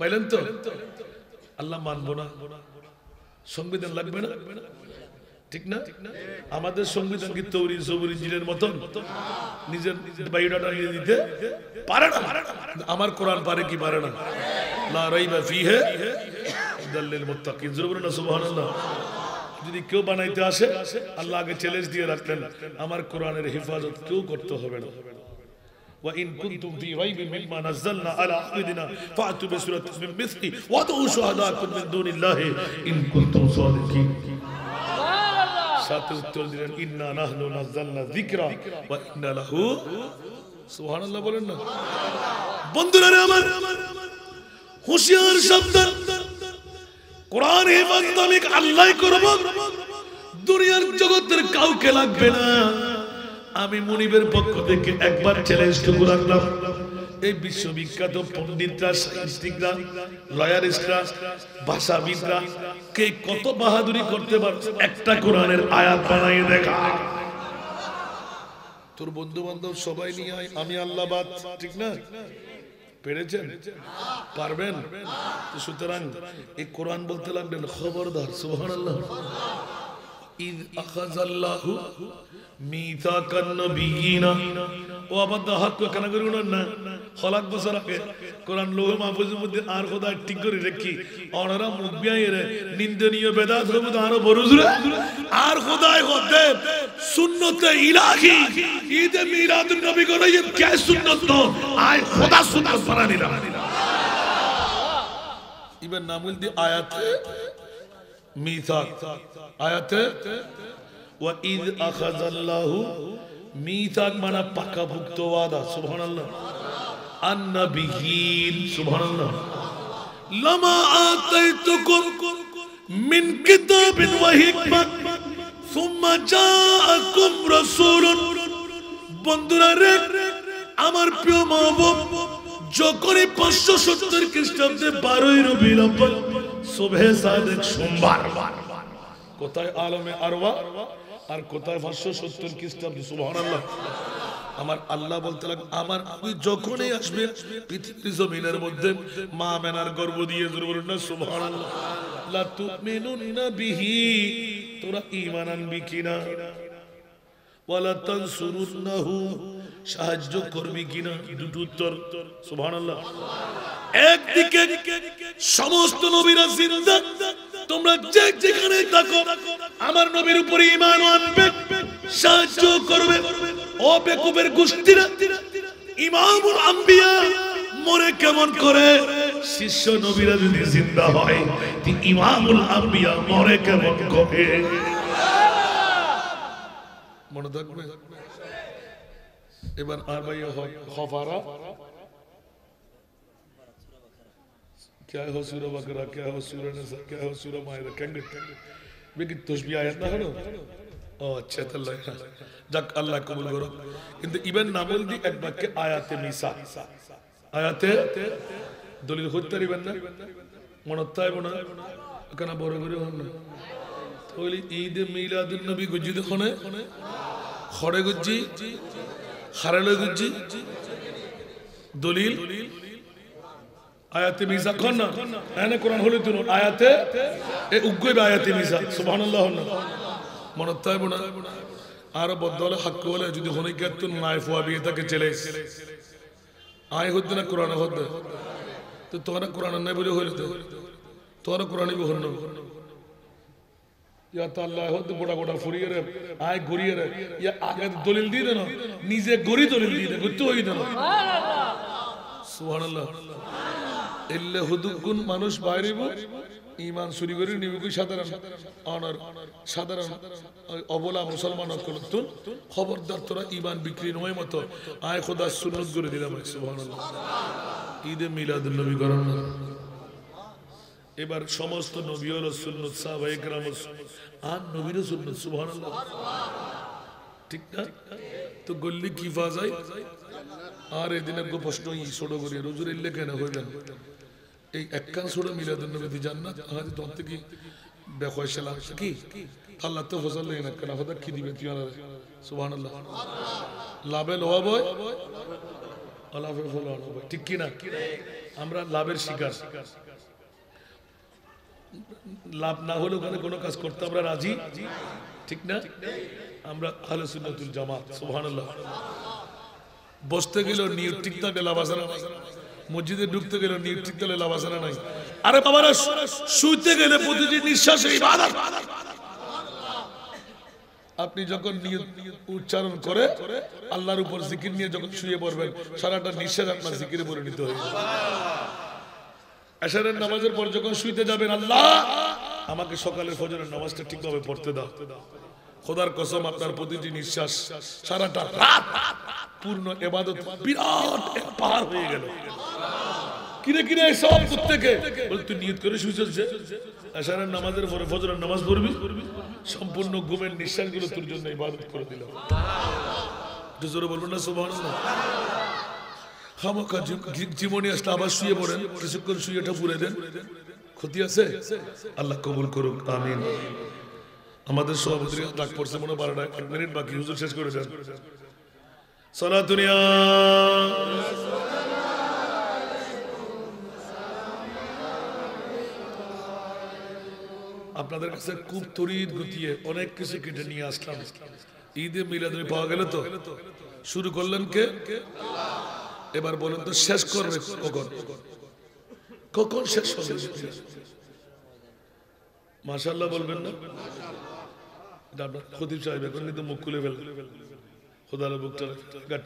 পাইলেন তো আল্লাহ মানবো না সংবিধান লাগবে না ঠিক না আমাদের সংবিধান কি তৌরি জবুরি জিলের মতন নিজের বায়োডাটা নিয়ে দিতে পারে না আমার কোরআন পারে কি পারে না না রাইবা ফিহে মুত্তাকিন না সুবহানাল্লাহ যদি কেউ বানাইতে আসে আল্লাহ চ্যালেঞ্জ দিয়ে রাখলেন আমার কোরআনের হেফাজত কেউ করতে হবে না وإن كنتم في ريب مما نزلنا على عبدنا فأتوا بسورة من مثل وادعوا شهداءكم من دون الله إن كنتم صادقين ساتھ اتر سبحان الله بولن نا بندر رحمت خوشیار شبد قرآن حفظ تم ایک اللہ کرمت دنیا جگہ تر کاؤ کے আমি মনিবের পক্ষ থেকে একবার টুকু রাখলাম এই বিশ্ববিখ্যাত পন্ডিতরা সাহিত্যিকরা লয়ারিস্টরা ভাষাবিদরা কে কত বাহাদুরি করতে পারত একটা কোরআনের আয়াত বানাই দেখা তোর বন্ধু বান্ধব সবাই নিয়ে আয় আমি আল্লাহ ঠিক না পেরেছেন পারবেন সুতরাং এই কোরআন বলতে লাগলেন খবরদার সুবহানাল্লাহ ইদ আখাযাল্লাহু মিতাকান্ন বিগিনা ও আবার হাত কেন করি না হলাক বছর আগে কোরআন লোহে মাহফুজের আর খোদা ঠিক করে রেখি অনারা মুখ নিন্দনীয় বেদাত হবে তো আরো বরুজরে আর খোদায় হতে সুন্নতে ইলাহি ঈদে মিলাদুন নবী করে ये क्या সুন্নত নো আয় খোদা সুন্নত বানানি না ইবার নামুল দি আয়াতে মিতাক আয়াতে ওয়াইদ আখাযাল্লাহু মিসাক মানে পাকাভুক্ত ওয়াদা সুবহানাল্লাহ আন্নাবিয়িন সুবহানাল্লাহ লামা আতাইতুকুম মিন কিতাবিন ওয়া হিকমাত সুম্মা জাআকুম রাসূলুন বন্ধুরা রে আমার প্রিয় মাহবুব যখনই পাঁচশো সত্তর খ্রিস্টাব্দে বারোই রবি সোভে সাদেক সোমবার কোথায় আলমে আরবা আর কোথায় পাঁচশো সত্তর খ্রিস্টাব্দ সুবহান আমার আল্লাহ বলতে লাগ আমার আমি যখনই আসবে পৃথিবীর জমিনের মধ্যে মা মেনার গর্ব দিয়ে বলুন না সুবহান বিহি তোরা ঈমান আনবি কিনা সাহায্য করবি কিনা দুটো উত্তর একদিকে সমস্ত নবীরা তোমরা যে যেখানে থাকো আমার নবীর উপরে ইমান আনবে সাহায্য করবে অপেকুবের বেকুবের গোষ্ঠীরা ইমামুল আম্বিয়া মরে কেমন করে শিষ্য নবীরা যদি জিন্দা হয় ইমামুল আম্বিয়া মরে কেমন করে মনে থাকবে এবার আর ভাই খফারা क्या हो सूरह बकरा क्या हो सूरह नसर क्या हो सूरह मायदा কেঙ্গে কেঙ্গে বেকি তসবি আয়াত না হলো ও আচ্ছা তাল্লাহ যাক আল্লাহ কবুল করো কিন্তু ইবেন নাবেল দি এক বাক্যে আয়াতে মিসা আয়াতে দলিল হত্যার ইবেন না মনত্তায় বোনা কেন বড় করে হন না তাহলে ঈদ মিলাদুল নবী গুজি দেখনে খড়ে গুজি হারালে গুজি দলিল আয়াতে মিজা কর না এনে কোরআন হলে তুন আয়াতে এ উগ্গইবে আয়াতে মিজা সুবহানাল্লাহ না মনত্তায় বোনা আর বদলে হাক্ক হলে যদি হনে গেতুন মায় নাই বিয়ে তাকে চলে আয় হদ্দ না কোরআন হদ্দ তো তোরা কোরআন নাই বলে হইল তো তোরা কোরআনই বহন না ইয়া তাল্লাহ হদ্দ বড় বড় ফুরিয়ে রে আয় ঘুরিয়ে রে ইয়া আগে দলিল দিয়ে দেন নিজে গড়ি দলিল দিয়ে দেন করতে হই দেন সুবহানাল্লাহ সুবহানাল্লাহ হুদুগুন মানুষ বাইরে ইমান করে নিবি সাধারণ অনার সাধারণ অবলা মুসলমান খবরদার তোরা ইমান বিক্রি নয় আয় খোদা সুন্নত করে দিলাম ঈদে মিলাদুল নবী করেন না এবার সমস্ত নবী হল সুন্নত সাহবাহাম আর নবীরও সুন্নত সুভান ঠিক না তো গল্লি কি পাওয়া যায় আর এদিন একটু প্রশ্ন ছোট করে রোজুর ইল্লে কেন হইলেন এই একখান সুরে মিলাদুল নবী জান্নাত আজ তোমার থেকে বেকয়শালা কি আল্লাহ তো ফজল লাগে না কেন হঠাৎ কি দিবে তুই আল্লাহ সুবহানাল্লাহ লাভে লোয়া বয় লাভে ফলো হবে ঠিক কি না আমরা লাভের শিকার লাভ না হলে ওখানে কোনো কাজ করতে আমরা রাজি ঠিক না আমরা আহলে সুন্নাতুল জামাত সুবহানাল্লাহ বসতে গেল নিয়ত ঠিক থাকবে লাভ আছে না মসজিদে ঢুকতে গেলে নির্ঠিক তেলে নাই আরে বাবারা শুইতে গেলে প্রতিটি নিঃশ্বাসে আপনি যখন উচ্চারণ করে আল্লাহর উপর জিকির নিয়ে যখন শুয়ে পড়বেন সারাটা নিঃশ্বাস আপনার জিকিরে পরিণত হয়ে আসারের নামাজের পর যখন শুইতে যাবেন আল্লাহ আমাকে সকালের ফজরের নামাজটা ঠিকভাবে পড়তে দাও খোদার কসম আপনার প্রতিটি নিঃশ্বাস সারাটা রাত পূর্ণ এবাদত বিরাট পার হয়ে গেল কিনে কিনে সব প্রত্যেকে বল তুই নিয়ত করে শুয়ে চলছে আসারের নামাজের পরে ফজরের নামাজ পড়বি সম্পূর্ণ ঘুমের নিঃশ্বাস গুলো তোর জন্য ইবাদত করে দিল একটু জোরে বলবেন না জীবনী আসলে আবার শুয়ে পড়েন কিছুক্ষণ পুরে দেন ক্ষতি আছে আল্লাহ কবুল করুক আমিন আমাদের সভাপতি ডাক পড়ছে মনে বারোটা এক মিনিট বাকি হুজুর শেষ করে সারা দুনিয়া আপনাদের কাছে খুব তরিত গুতিয়ে অনেক কিছু কেটে নিয়ে আসলাম ঈদে মিলাদুল পাওয়া গেল তো শুরু করলেন কে এবার বলেন তো শেষ করবে কখন কখন শেষ হবে মাশাল্লাহ বলবেন না আপনার খতিব সাহেব এখন কিন্তু মুখ খুলে ফেলবেন বুকটা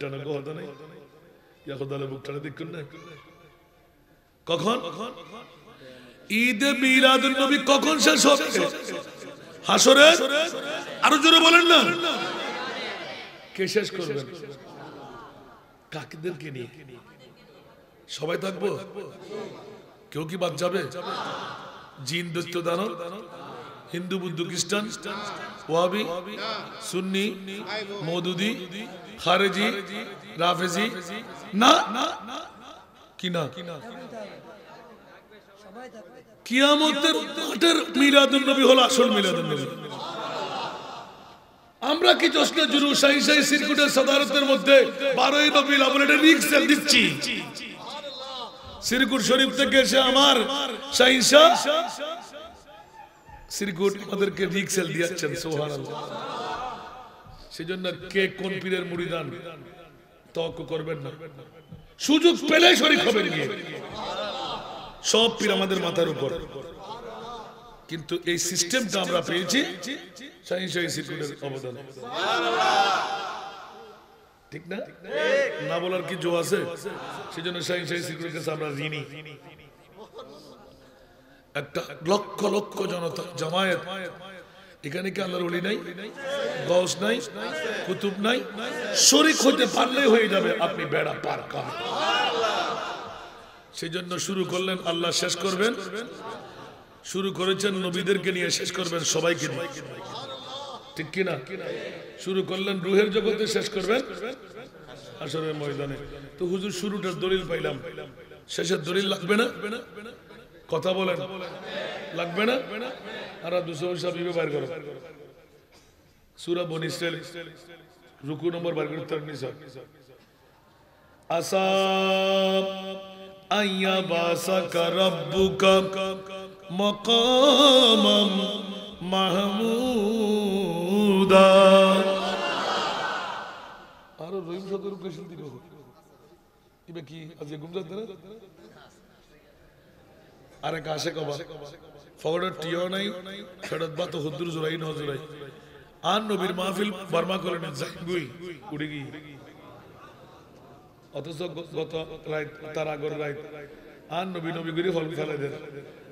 কখন ঈদে কখন শেষ আরো জোরে বলেন না কে শেষ করবেন কাকিদেরকে নিয়ে সবাই থাকবো কেউ কি বাদ যাবে জিন দৈত্য দানব হিন্দু বুদ্ধ খ্রিস্টান ওয়াবি সুন্নি মৌদুদি খারেজি রাফেজি না কি না কিয়ামতের মাঠের মিলাদুল নবী হলো আসল মিলাদুল নবী আমরা কি জশ্নে জুরু সাই সাই সিরকুটের মধ্যে বারোই নবী দিচ্ছি সিরকুট শরীফ থেকে এসে আমার সাইসা সিরকুট আমাদেরকে রিক্সেল দিয়েছেন সোহান সেজন্য কে কোন পীরের মুড়িদান তর্ক করবেন না সুযোগ পেলে শরীর হবেন গিয়ে সব পীর আমাদের মাথার উপর কিন্তু এই সিস্টেমটা আমরা পেয়েছি অবদান ঠিক না না বলার কি জো আছে সেজন্য সাইন সাহি সিকিউরিটির কাছে আমরা ঋণী একটা লক্ষ লক্ষ জনতা জামায়াত এখানে কি আল্লাহর ওলি নাই গস নাই কুতুব নাই শরিক হইতে পারলেই হয়ে যাবে আপনি বেড়া পার কার সেই জন্য শুরু করলেন আল্লাহ শেষ করবেন শুরু করেছেন নবীদেরকে নিয়ে শেষ করবেন সবাইকে ঠিক কিনা শুরু করলেন রুহের জগতে শেষ করবেন আসরের ময়দানে তো হুজুর শুরুটার দলিল পাইলাম শেষের দলিল লাগবে না কথা বলেন লাগবে না আর দুশো বছর বিবে বাইর করো সুরা বনি রুকু নম্বর বাইর করতে পারেন আসাম আইয়া বাসাকা রব্বুকা মকামাম মাহমুদা আর রহিম সদর কি আজকে গুমজাত না আরে কাছে কবা ফগড়ের টিও নাই ফেরত বা তো হুদুর জোরাই ন জোরাই আর নবীর মাহফিল বার্মা করেন যাইবুই উড়ে গিয়ে অথচ গত রাইত তার আগর রাইত আর নবী নবী করে হল ফেলে দেন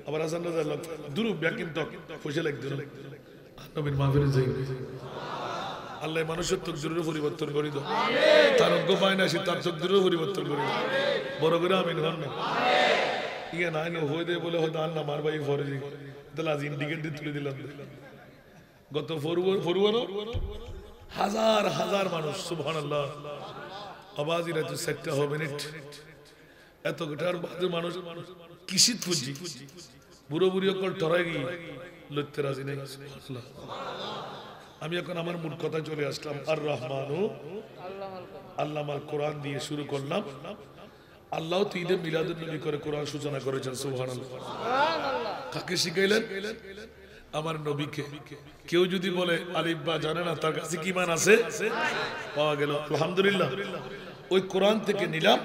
আবার আসান রাজা লোক দুরু ব্যাকিন তক ফুসে লাগ দিল আর নবীর মাহফিল যাই আল্লাহ মানুষের তক জরুরি পরিবর্তন করি দাও তার অজ্ঞ পায় না সে তার তক জরুরি পরিবর্তন করি দাও বড় করে আমিন হন না ಈಗ ನಾನು বলে হয়তো আল্লাহ মার ভাই তাহলে আজ ইন্ডিকেটর তুলে দিলাম গত ফরুয়ার হাজার হাজার মানুষ আল্লাহ আবাজির এত সেটটা হবে নিট এত গোটার বাদের মানুষ কৃষি খুঁজি বুড়ো বুড়ি অকল ঠরাই গিয়ে লড়তে রাজি আমি এখন আমার মূল কথা চলে আসলাম আর রহমান আল্লাহ আল্লাহ কোরআন দিয়ে শুরু করলাম আল্লাহ তো ঈদে মিলাদুল নবী করে কোরআন সূচনা করেছেন সুবহানাল্লাহ কাকে শিখাইলেন আমার নবীকে কেউ যদি বলে আলিব্বা জানে না তার কাছে কি আছে পাওয়া গেল আলহামদুলিল্লাহ ওই কোরআন থেকে নিলাম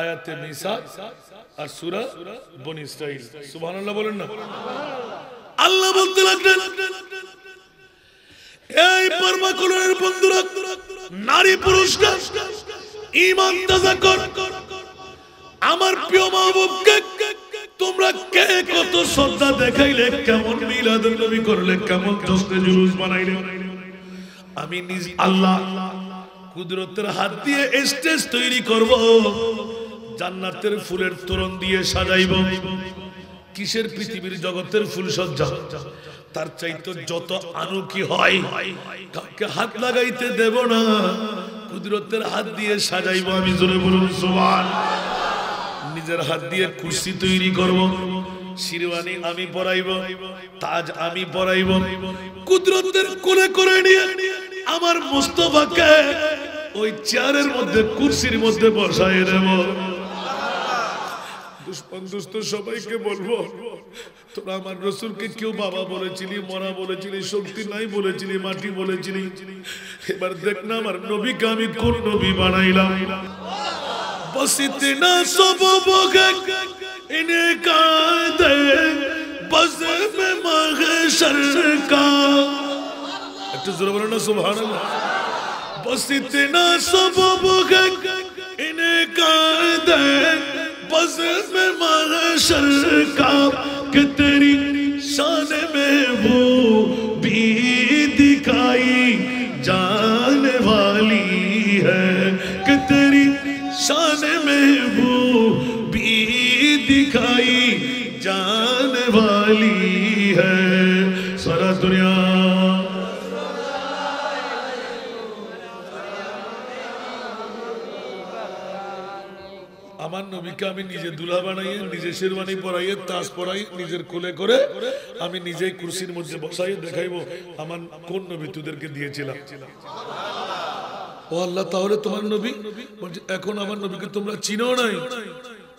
আয়াতে মিসা আর সুরা বন ইসরাইল সুবহানাল্লাহ বলেন না আল্লাহ বলতে লাগলেন এই পরমাকুলের বন্ধুরা নারী পুরুষ ইমান তাজা কর আমার প্রিয় মাহবুবকে তোমরা কে কত শ্রদ্ধা দেখাইলে কেমন মিলাদ নবী করলে কেমন জশ্নে জুলুস বানাইলে আমি নিজ আল্লাহ কুদরতের হাত দিয়ে স্টেজ তৈরি করব জান্নাতের ফুলের তোরণ দিয়ে সাজাইব কিসের পৃথিবীর জগতের ফুল সজ্জা তার চাইতে যত আনুকি হয় কাউকে হাত লাগাইতে দেব না কুদরতের হাত দিয়ে সাজাইব আমি জোরে বলুন সোমান নিজের হাত দিয়ে কুর্সি তৈরি করব শিরওয়ানি আমি পরাইব তাজ আমি পরাইব কুদরতের কোলে করে নিয়ে আমার মুস্তফাকে ওই চেয়ারের মধ্যে কুরসির মধ্যে বসাই দেবো দুস্থ সবাইকে বলবো তোরা আমার রসুলকে কেউ বাবা বলেছিলি মরা বলেছিলি শক্তি নাই বলেছিলি মাটি বলেছিলি এবার দেখ না আমার নবীকে আমি কোন নবী বানাইলাম বসিতে না সব ইনে কাঁদে বস মে মহেশর কা একটু জোরে বলো না সুবহানাল্লাহ বসিতে না সব ইনে কাঁদে کا کہ تیری شان میں وہ بھی دکھائی جانے والی ہے کہ تیری شان میں وہ بھی دکھائی جانے والی ہے سارا دنیا আমার নবীকে আমি নিজে দুলা বানাইয়ে নিজে শেরবানি পরাইয়ে তাস পরাই নিজের কোলে করে আমি নিজেই কুরসির মধ্যে বসাইয়ে দেখাইবো আমার কোন নবী তোদেরকে দিয়েছিলাম ও আল্লাহ তাহলে তোমার নবী বলছে এখন আমার নবীকে তোমরা চিনো নাই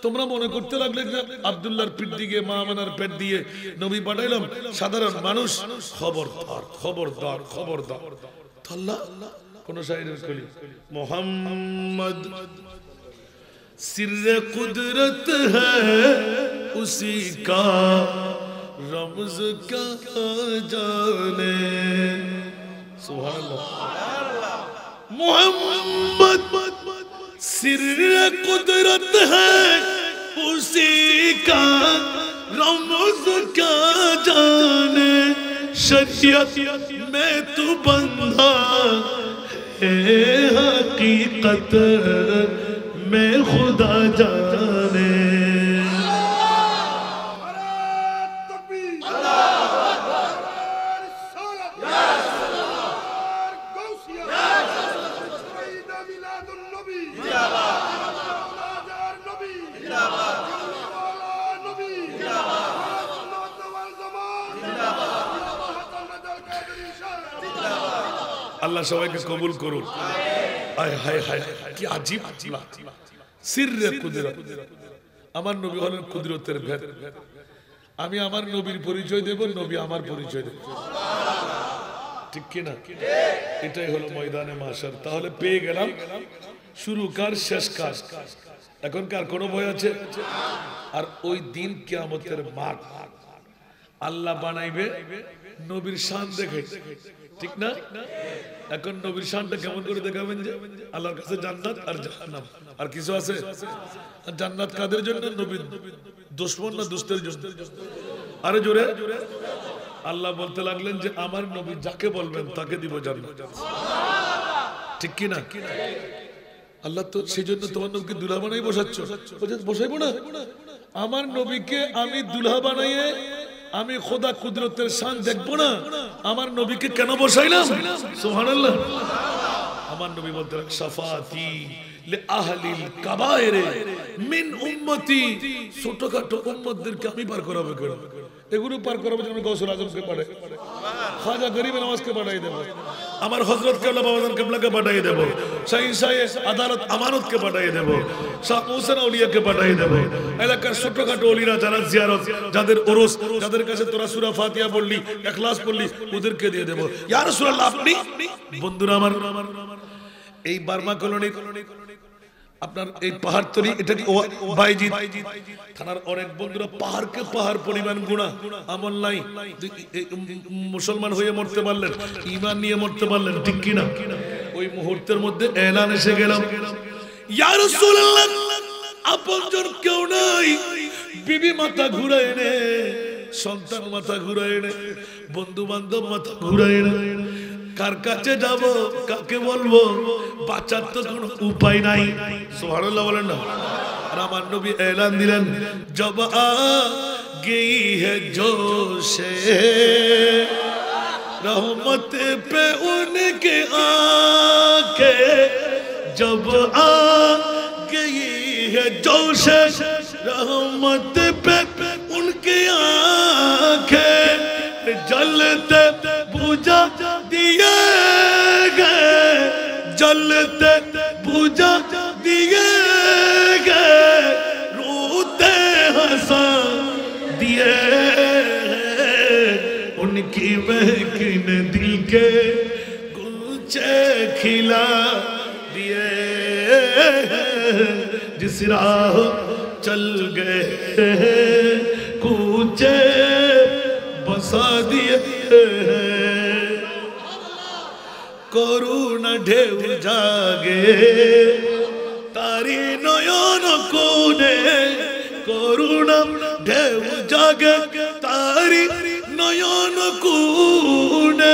তোমরা মনে করতে লাগলে যে আবদুল্লাহর পিঠ দিয়ে মা আমানার পেট দিয়ে নবী পাঠাইলাম সাধারণ মানুষ খবরদার খবরদার খবরদার আল্লাহ কোন সাইড মোহাম্মদ سر قدرت ہے اسی کا رمز کیا جانے محمد سر قدرت ہے اسی کا رمز کیا جانے شریعت میں تو بندہ ہے حقیقت میں خدا جانے الله سبحانه وتعالى قبول كرول. آمين. آي هاي هاي هاي. كي عجيب عجيب সিররে কুদরত আমার নবী হলেন কুদরতের ভেদ আমি আমার নবীর পরিচয় দেব নবী আমার পরিচয় দেব ঠিক কিনা এটাই হলো ময়দানে মাসার তাহলে পেয়ে গেলাম শুরু কার শেষ কাজ এখনকার কোনো ভয় আছে আর ওই দিন কেয়ামতের মাঠ আল্লাহ বানাইবে নবীর শান দেখে ঠিক না এখন নবীর শানটা কেমন করে দেখাবেন যে আল্লাহর কাছে জান্নাত আর জাহান্নাম আর কিছু আছে জান্নাত কাদের জন্য নবীন দুশ্মন না দুস্তের জন্য আরে জোরে আল্লাহ বলতে লাগলেন যে আমার নবী যাকে বলবেন তাকে দিব জান্নাত ঠিক কি না আল্লাহ তো সেই জন্য তোমার নবীকে দুলা বানাই বসাচ্ছ বসাইবো না আমার নবীকে আমি দুলা বানাইয়ে আমি খোদা কুদরতের সান দেখবো না আমার নবীকে কেন বসাইলাম সুবহানাল্লাহ আমার নবী বলতে সাফাতি আহলিল কাবায়রে মিন উম্মতি ছোটখাটো উম্মতদেরকে আমি বার করাবো করাবো এগুলো পার করার জন্য গৌসুল আজমকে পাঠাই খাজা গরিব নামাজকে পাঠাই দেবো আমার হজরত কেবলা বাবাদান কেবলাকে পাঠাই দেবো শাহিন শাহে আদালত আমানতকে পাঠাই দেবো শাহ মৌসানা অলিয়াকে পাঠাই দেবো এলাকার ছোটখাটো অলিরা যারা জিয়ারত যাদের ওরস যাদের কাছে তোরা সুরা ফাতিয়া পড়লি এখলাস পড়লি ওদেরকে দিয়ে দেবো ইয়ার সুরাল্লাহ আপনি বন্ধুরা আমার এই বার্মা কলোনি কলোনি আপনার এই পাহাড় তরি এটা কি বাইজি থানার অনেক বন্ধুরা পাহাড়কে পাহাড় পরিমাণ গুণা আমল নাই মুসলমান হয়ে মরতে পারলেন ইমান নিয়ে মরতে পারলেন ঠিক কিনা ওই মুহূর্তের মধ্যে এলান এসে গেলাম ইয়ার আপনজন কেউ নাই বিবি মাথা ঘুরায় নে সন্তান মাথা ঘুরায় নে বন্ধু বান্ধব মাথা ঘুরায় নে কার কাছে যাব কাকে বলবো বাঁচার তো কোনো উপায় নাই সোহারুল্লাহ বলেন না আর আমার নবী এলান দিলেন জব গেই হে জোশে रहमत पे उनके आके जब आ गई है जोश रहमत पे उनके आंखें जलते کے گلچے کھلا جس راہ چل گئے کوچے بسا دیے ہیں کرو ڈھیو جاگے تاری ن کونے کرو ڈھیو جاگے گے تاری کونے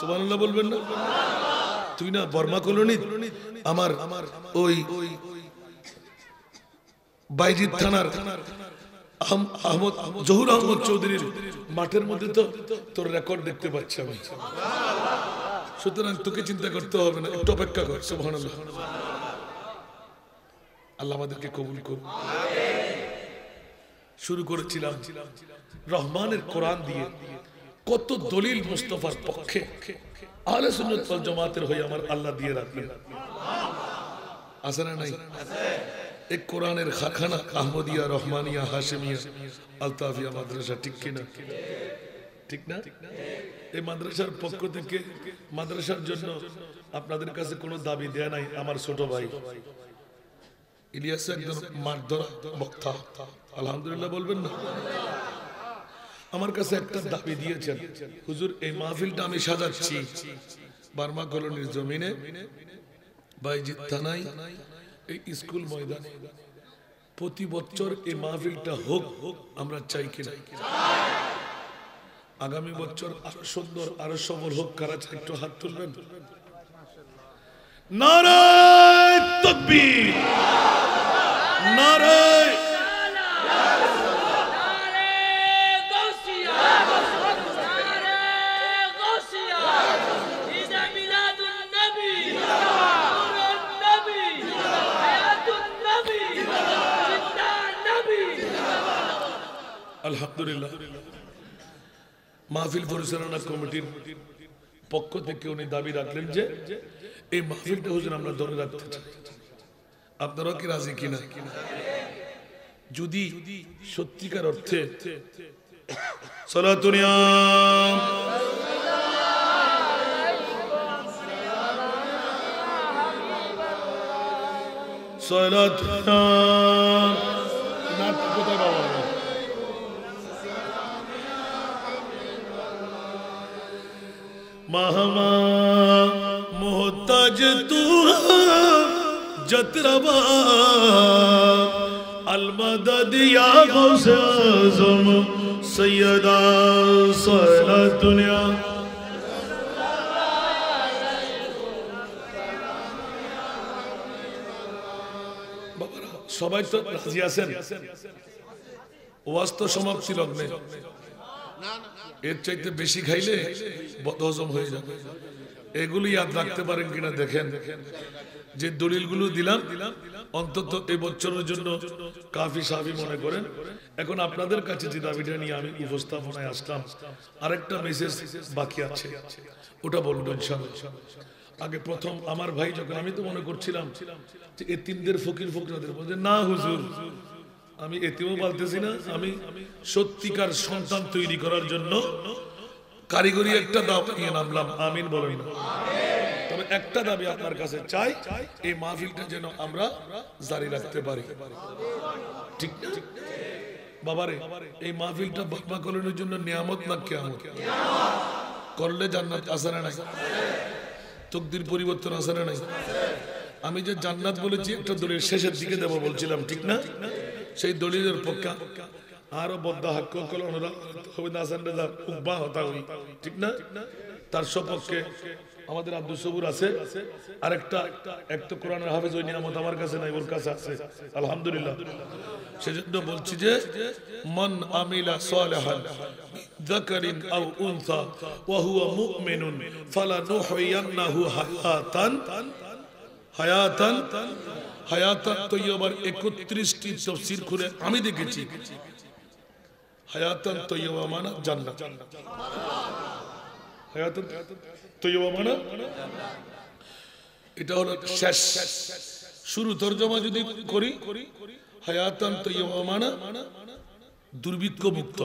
সুবহানাল্লাহ বলবেন না তুই না বর্মা কলোনি আমার ওই বাইজিদ থানার আহমদ জহুর আহমদ চৌধুরীর মাঠের মধ্যে তো তোর রেকর্ড দেখতে পাচ্ছি আমি সুতরাং তোকে চিন্তা করতে হবে না একটু অপেক্ষা কর সুবহানাল্লাহ আল্লাহ আমাদেরকে কবুল করুন শুরু করেছিলাম রহমানের কোরআন দিয়ে কত দলিল মুস্তফার পক্ষে আহলে সুন্নত ওয়াল জামাতের হয়ে আমার আল্লাহ দিয়ে রাখলেন আছে না নাই এক কোরআনের খাখানা আহমদিয়া রহমানিয়া হাশেমিয়া আলতাফিয়া মাদ্রাসা ঠিক কিনা ঠিক না এই মাদ্রাসার পক্ষ থেকে মাদ্রাসার জন্য আপনাদের কাছে কোনো দাবি দেয়া নাই আমার ছোট ভাই ইলিয়াস একজন মারধরা বক্তা আলহামদুলিল্লাহ বলবেন না আমার কাছে একটা দাবি দিয়েছেন হুজুর এই মাহফিলটা আমি সাজাচ্ছি বার্মা কলোনির জমিনে বাইজিৎ থানায় এই স্কুল ময়দানে প্রতি বছর এই মাহফিলটা হোক হোক আমরা চাই কি চাই আগামী বছর আরো সুন্দর আরো সবল হোক কারা চাই একটু হাত তুলবেন নারায় তকবীর নারায় আলহামদুলিল্লাহ মাহফিল পরিচালনা কমিটির পক্ষ থেকে উনি দাবি রাখলেন যে এই মাহফিলটা হুজুর আমরা ধরে রাখতে চাই আপনারা কি রাজি কিনা যদি সত্যিকার অর্থে সলাতুনিয়াম সলাতুনিয়াম নাটক কোথায় পাওয়া مہما محتاج تو جتربا المدد یا غوث اعظم سیدہ سہلا دنیا সবাই তো রাজি আছেন ওয়াজ তো সমাপ্তি লগ্নে না না এর চাইতে বেশি খাইলে বদহজম হয়ে যাবে এগুলি ইয়াদ রাখতে পারেন কিনা দেখেন যে দলিল গুলো দিলাম অন্তত এই বছরের জন্য কাফি সাফি মনে করেন এখন আপনাদের কাছে যে দাবিটা নিয়ে আমি উপস্থাপনায় আসলাম আরেকটা মেসেজ বাকি আছে ওটা বলবো ইনশাআল্লাহ আগে প্রথম আমার ভাই যখন আমি তো মনে করছিলাম যে এ তিনদের ফকির ফকিরাদের বলছে না হুজুর আমি এতেও বলতেছি না আমি সত্যিকার সন্তান তৈরি করার জন্য কারিগরি একটা দাব নিয়ে নামলাম আমিন বলেন তবে একটা দাবি আপনার কাছে চাই এই মাহফিলটা যেন আমরা জারি রাখতে পারি ঠিক না বাবারে এই মাহফিলটা বাবা কলনের জন্য নিয়ামত না কেমন করলে জান্নাত আসারে নাই তকদির পরিবর্তন আসারে নাই আমি যে জান্নাত বলেছি একটা দলের শেষের দিকে দেবো বলছিলাম ঠিক না সেই দলিলের পক্ষা আরো বদ্ধা হাক্য করল ঠিক না তার সপক্ষে আমাদের আব্দুল সবুর আছে আরেকটা এক তো কোরআনের হাফেজ ওই নিয়ামত আমার কাছে নাই ওর কাছে আছে আলহামদুলিল্লাহ সেজন্য বলছি যে মন আমিলা সালেহান যাকারিন আও উনসা ওয়া হুয়া মুমিনুন ফালা ফালানুহইয়ান্নাহু হায়াতান হায়াতান হায়াতান তৈয়বার একত্রিশটি তফসির খুলে আমি দেখেছি হায়াতান তৈয়বা মানা জান্নাত হায়াতান তৈয়বা মানা এটা হলো শেষ শুরু তর্জমা যদি করি হায়াতান তৈয়বা মানা দুর্ভিক্ষ মুক্ত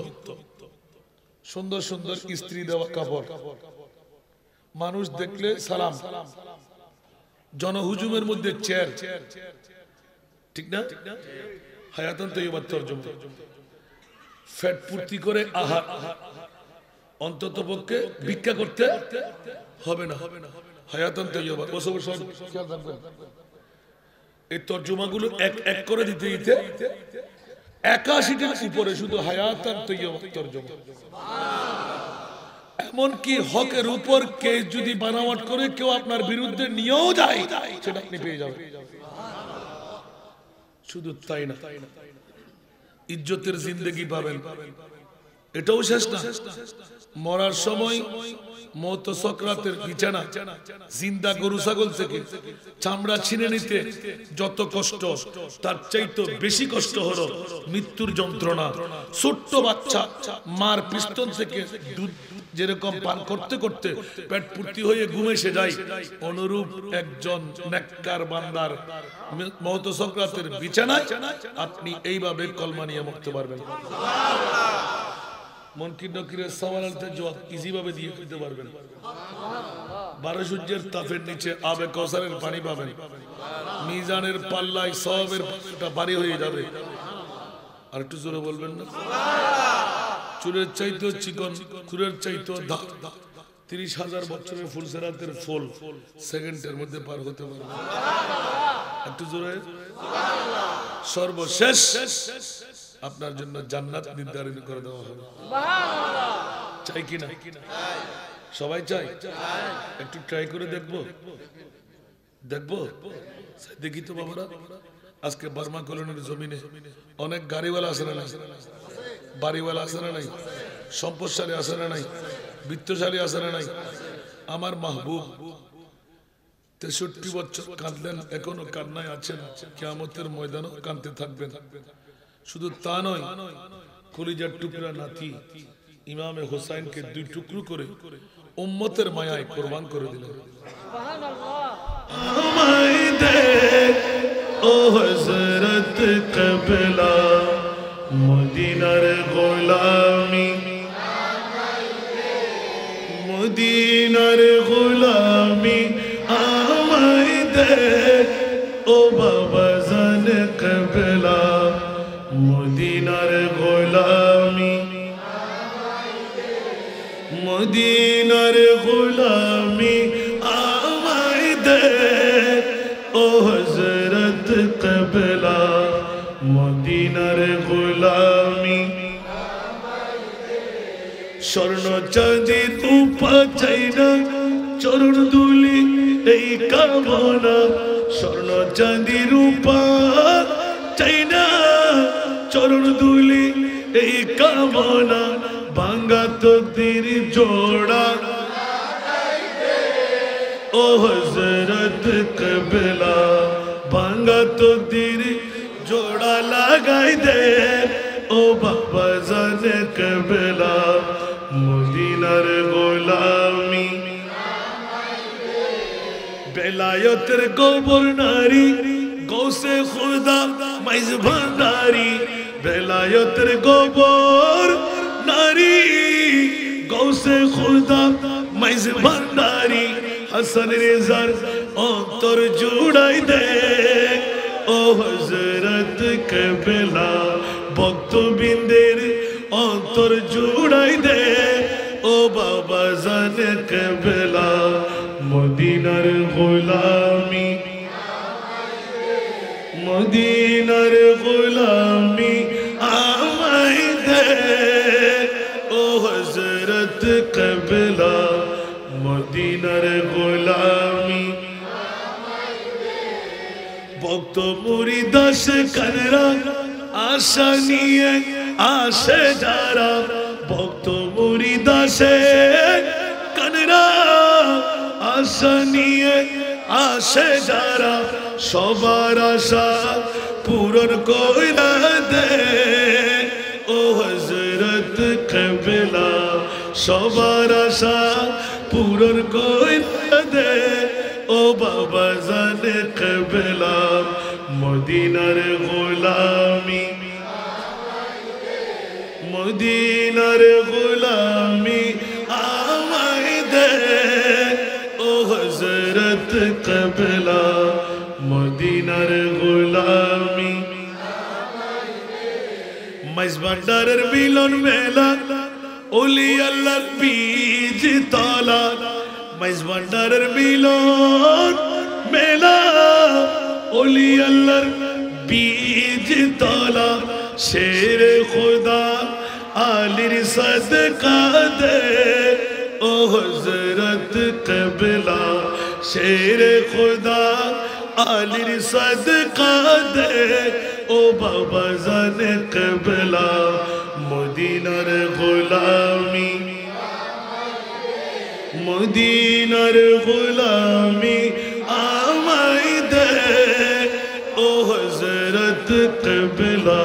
সুন্দর সুন্দর স্ত্রী দেওয়া কাপড় মানুষ দেখলে সালাম জনহুজুমের মধ্যে চেয়ার ঠিক না হায়াতান তো এবার তর্জম ফ্যাট পূর্তি করে আহার অন্তত পক্ষে ভিক্ষা করতে হবে না হায়াতান তো বছর বছর এই তর্জমাগুলো এক এক করে দিতে দিতে একাশিটির উপরে শুধু হায়াতান তৈয়বা তর্জমা এমনকি হকের উপর কেস যদি বানাওয়াট করে কেউ আপনার বিরুদ্ধে নিয়েও যায় সেটা আপনি পেয়ে যাবেন শুধু তাই না ইজ্জতের জিন্দগি পাবেন এটাও শেষ না মরার সময় মত সক্রাতের বিছানা জিন্দা গরু ছাগল থেকে চামড়া ছিনে নিতে যত কষ্ট তার চাইতে বেশি কষ্ট হলো মৃত্যুর যন্ত্রণা ছোট্ট বাচ্চা মার পিস্তল থেকে দুধ যেরকম পান করতে করতে পেট পূর্তি হয়ে ঘুমে সে যায় অনুরূপ একজন নেককার বান্দার মহত সংক্রান্তের বিছানায় আপনি এইভাবে কলমা নিয়ে মরতে পারবেন মন্টি নকিরের সাওয়াল আনতে জবাব ইজিভাবে দিয়ে দিতে পারবেন বারো সূর্যের তাপের নিচে আবে কসারের পানি পাবেন মিজানের পাল্লায় সবের বাড়ি হয়ে যাবে আর একটু জোরে বলবেন না চুরের চাইতো চিকন চুরের চাইতো ধাপ তিরিশ হাজার বছরের ফুল সেরাতের ফুল সেকেন্ডের মধ্যে পার হতে পারবে একটু জোরে সর্বশেষ আপনার জন্য জান্নাত নির্ধারণ করে দেওয়া হবে চাই না সবাই চাই একটু ট্রাই করে দেখবো দেখবো দেখি তো বাবারা আজকে বার্মা কলোনির জমিনে অনেক গাড়িওয়ালা আছে না বাড়িওয়ালা আছে না নাই সম্পদশালী আসে না নাই বৃত্তশালী আসে না নাই আমার মাহবুব তেষট্টি বছর কাঁদলেন এখনো কান্নায় আছেন কেমতের ময়দানও কাঁদতে থাকবেন শুধু তা নয় কলিজার টুকরা নাতি ইমামে হোসাইনকে দুই টুকরো করে উম্মতের মায়ায় কোরবান করে দিল দে ও হজরত কবলা মদিনার গোলামি মদিনার গোলামি আমায় দে ও বাবা জান কবলা মদিনার গোলামি মদিনার গোলামি আমায় দে ও হজরত কবলা মদিনার গোলামি স্বর্ণ চাঁদি তু পাচাই না চরণ দুলি এই কামনা স্বর্ণ চাঁদি রূপা চাই না চরণ দুলি এই কামনা ভাঙ্গা তোদের জোড়া ও হজরত কবলা ভাঙ্গা তোদের জোড়া লাগাই দে ও বাবা জান কবলা মদিনার গোলামি বেলায়তের গোবর নারী গৌসে খুদা মাইজ ভান্ডারী বেলায়তের গোবর নারী গৌসে খুলদা মাইজে ভান্ডারি হাসান রেজার অন্তর জুড়াই দে ও হজরত কেবেলা ভক্ত বিন্দের অন্তর জুড়াই দে ও বাবা জান কেবেলা মদিনার গোলামি মদিনার গোলামি তোমার গোলামি ভক্ত মুড়ি দাস কানরা আশা নিয়ে আসে যারা ভক্ত মুড়ি দাসে কানরা আশা নিয়ে আসে যারা সবার আশা পূরণ কইরা দে ও হজরত কেবলা সবার আশা পূরণ করে দে ও বাবা জানে কেবেলা মদিনার গোলামি মদিনার গোলামি আমায় দে ও হজরত কেবেলা মদিনার গোলামি মাইজ ভান্ডারের মিলন মেলা اولی اللہ پیج تالا مائز ونڈر میلان میلا اولی اللہ پیج تالا شیر خدا آلی رسد قادے او حضرت قبلہ شیر خدا آلی رسد قادے او بابا زن قبلہ মদিনার গোলামি মদিনার গোলামি আমায় দে ও হজরত কবলা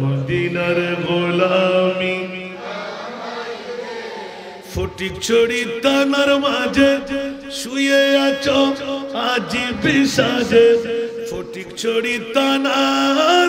মদিনার গোলামি ফটিক ছড়ি তানার মাঝে শুয়ে আছো আজি বিসাজে ফটিক ছড়ি তানার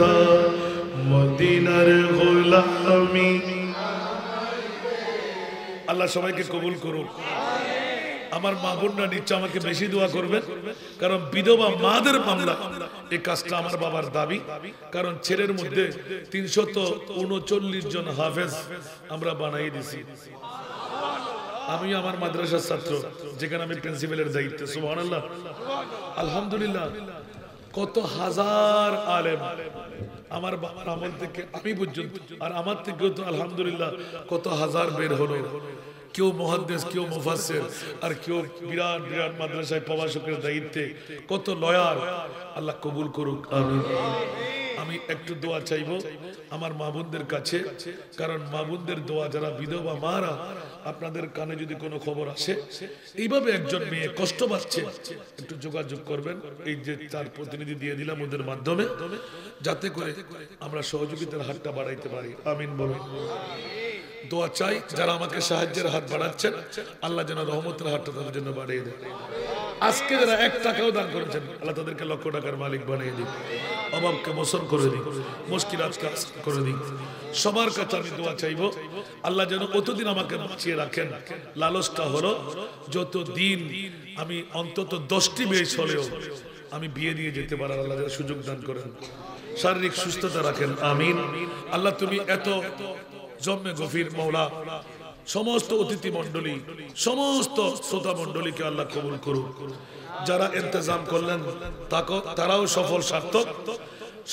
খোদা মদিনার গোলামি আল্লাহ সবাইকে কবুল করুন আমার মা বোনরা নিচ্ছে আমাকে বেশি দোয়া করবে কারণ বিধবা মাদের মামলা এই কাজটা আমার বাবার দাবি কারণ ছেলের মধ্যে তিনশত উনচল্লিশ জন হাফেজ আমরা বানাই দিছি আমি আমার মাদ্রাসার ছাত্র যেখানে আমি প্রিন্সিপালের দায়িত্ব সুবহানাল্লাহ আলহামদুলিল্লাহ কত হাজার আলেম আমার বাবার আমল থেকে আমি পর্যন্ত আর আমার থেকেও তো আলহামদুলিল্লাহ কত হাজার বের হলো কেউ মহাদেশ কেউ মুফাসের আর কেউ বিরাট বিরাট মাদ্রাসায় প্রবাসকের দায়িত্বে কত লয়ার আল্লাহ কবুল করুক আমি একটু দোয়া চাইব আমার মামুনদের কাছে কারণ মামুনদের দোয়া যারা বিধবা মারা আপনাদের কানে যদি কোনো খবর আসে এইভাবে একজন মেয়ে কষ্ট পাচ্ছে একটু যোগাযোগ করবেন এই যে তার প্রতিনিধি দিয়ে দিলাম ওদের মাধ্যমে যাতে করে আমরা সহযোগিতার হাতটা বাড়াইতে পারি আমিন বলুন দোয়া চাই যারা আমাকে সাহায্যের হাত বাড়াচ্ছেন আল্লাহ যেন রহমতের হাতটা তাদের জন্য বাড়িয়ে দেয় আজকে যারা এক টাকাও দান করেছেন আল্লাহ তাদেরকে লক্ষ টাকার মালিক বানিয়ে দিই অভাবকে মোসন করে দিই মুশকিল আজকে করে দিই সবার কাছে আমি দোয়া চাইবো আল্লাহ যেন কতদিন আমাকে বাঁচিয়ে রাখেন লালসটা হলো যত দিন আমি অন্তত দশটি বেয়ে চলেও আমি বিয়ে দিয়ে যেতে পারার আল্লাহ সুযোগ দান করেন শারীরিক সুস্থতা রাখেন আমিন আল্লাহ তুমি এত জম্মে গভীর মৌলা সমস্ত অতিথি মন্ডলী সমস্ত শ্রোতা মন্ডলীকে আল্লাহ কবুল করুন যারা ইন্তজাম করলেন তারাও সফল সার্থক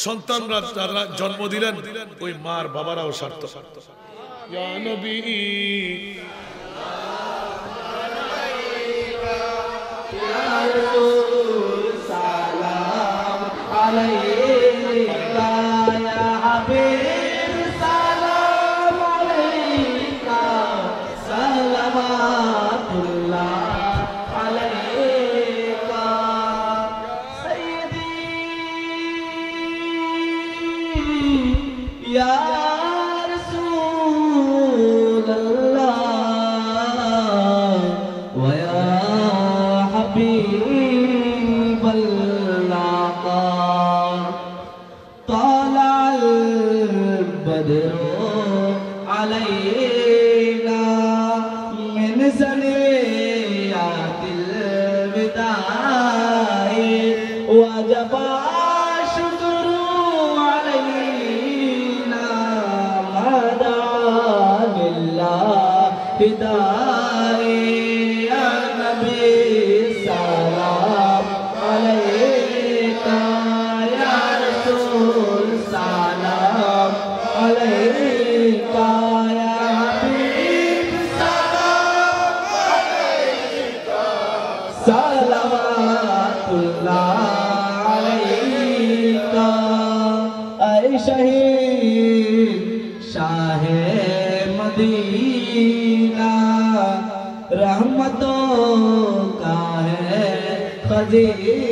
সন্তানরা যারা জন্ম দিলেন ওই মার বাবারাও সার্থক সার্থক मदे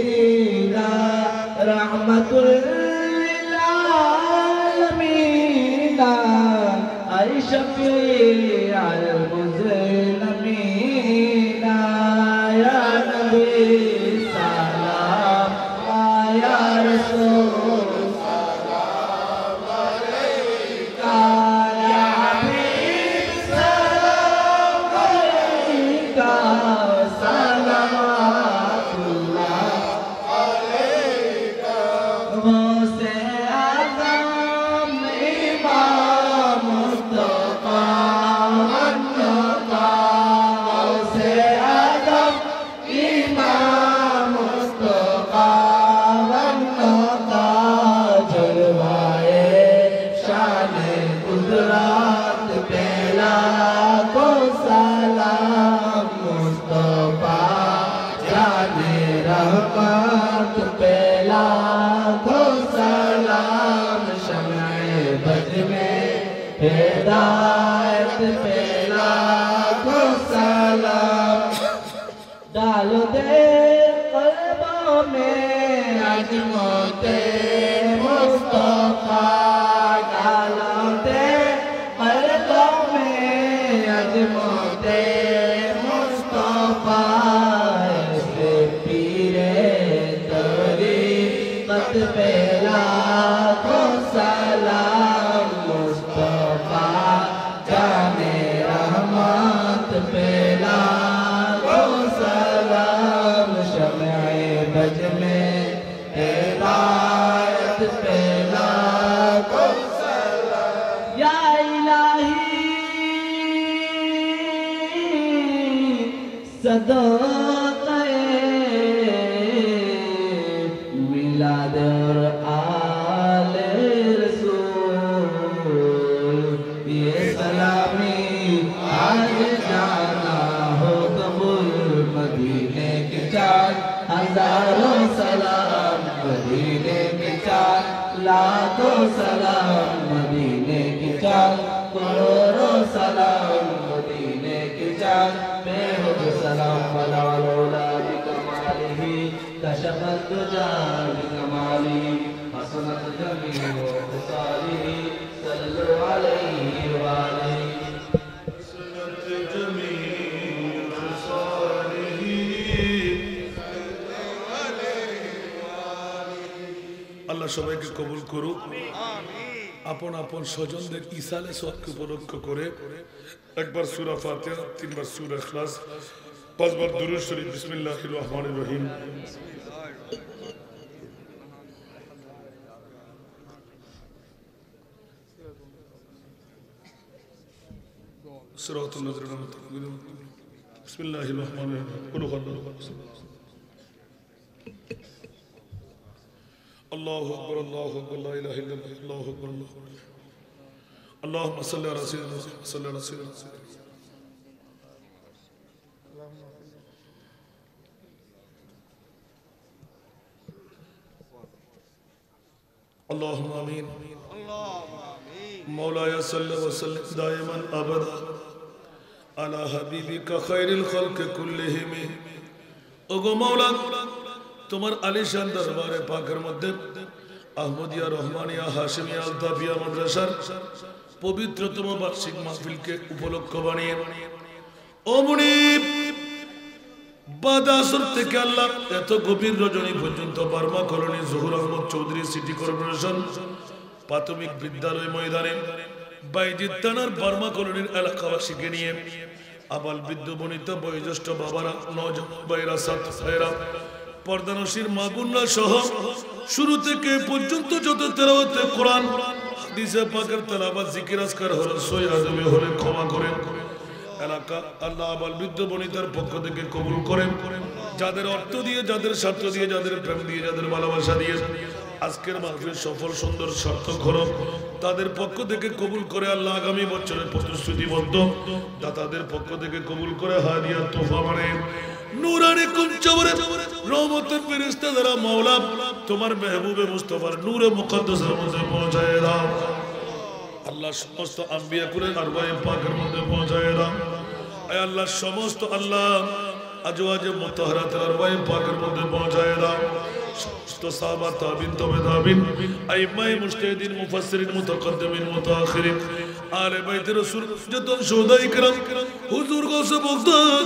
Oh. সবাইকে কবুল করুক আপন আপন স্বজনদের ইসালে সৎকে উপলক্ষ করে একবার সুরা ফাতেহা তিনবার সুরা খাস পাঁচবার দুরুদ শরীফ বিসমিল্লাহ রহমান রহিম সুরাত নজরুল أنعمت عليهم بسم الله الرحمن الرحيم اللہ اکبر اللہ اکبر اللہ الہ الا اللہ اللہ اکبر اللہ اکبر اللہ اکبر صلی اللہ علیہ وسلم صلی اللہ علیہ وسلم اللہم آمین مولا یا صلی اللہ دائما ابدا علی حبیبی کا خیر الخلق کلہ میں اگو مولا তোমার আলিশান দরবারে পাকের মধ্যে আহমদিয়া রহমানিয়া হাসিমিয়া আলতাফিয়া মাদ্রাসার পবিত্রতম বার্ষিক মাহফিলকে উপলক্ষ বানিয়ে অমনি বাদাসর থেকে আল্লাহ এত গভীর রজনী পর্যন্ত Burma colony Zahur Ahmed Chowdhury city corporation প্রাথমিক বিদ্যালয় ময়দানে বাইজিৎ থানার বার্মা কলোনির এলাকাবাসীকে নিয়ে আবাল বিদ্যুবনিত বয়োজ্যেষ্ঠ বাবারা নজ বাইরা সাত ভাইরা পর্দানসীর মাগুন্না সহ শুরু থেকে পর্যন্ত যত তেলাওয়াতে কোরআন হাদিসে পাকের তেলাওয়াত জিকির আজকার হলো সই আজমে হলে ক্ষমা করেন এলাকা আল্লাহ আবার বৃদ্ধ বনিতার পক্ষ থেকে কবুল করেন যাদের অর্থ দিয়ে যাদের স্বার্থ দিয়ে যাদের প্রেম দিয়ে যাদের ভালোবাসা দিয়ে আজকের মাহফিল সফল সুন্দর স্বার্থ হল তাদের পক্ষ থেকে কবুল করে আল্লাহ আগামী বছরের প্রতিশ্রুতিবদ্ধ দাতাদের পক্ষ থেকে কবুল করে হারিয়া তোফা মানে নুরানি কুঞ্চবরে রহমতের ফেরেশতা যারা মাওলা তোমার মেহবুবে মুস্তফার নূরে মুকদ্দাসের মধ্যে পৌঁছায় দাও আল্লাহ সমস্ত আম্বিয়া করে আরবাই পাকের মধ্যে পৌঁছায় দাও আয় আল্লাহ সমস্ত আল্লাহ আজওয়াজে মুতাহরাতের আরবাই পাকের মধ্যে পৌঁছায় দাও সমস্ত সাহাবা তাবিন তবে তাবিন আইমাই মুস্তাহিদিন মুফাসসিরিন মুতাকাদ্দিমিন মুতাখিরিন আলে বাইতে রাসূল যত সৌদাই کرام হুজুর গৌসে বখদাদ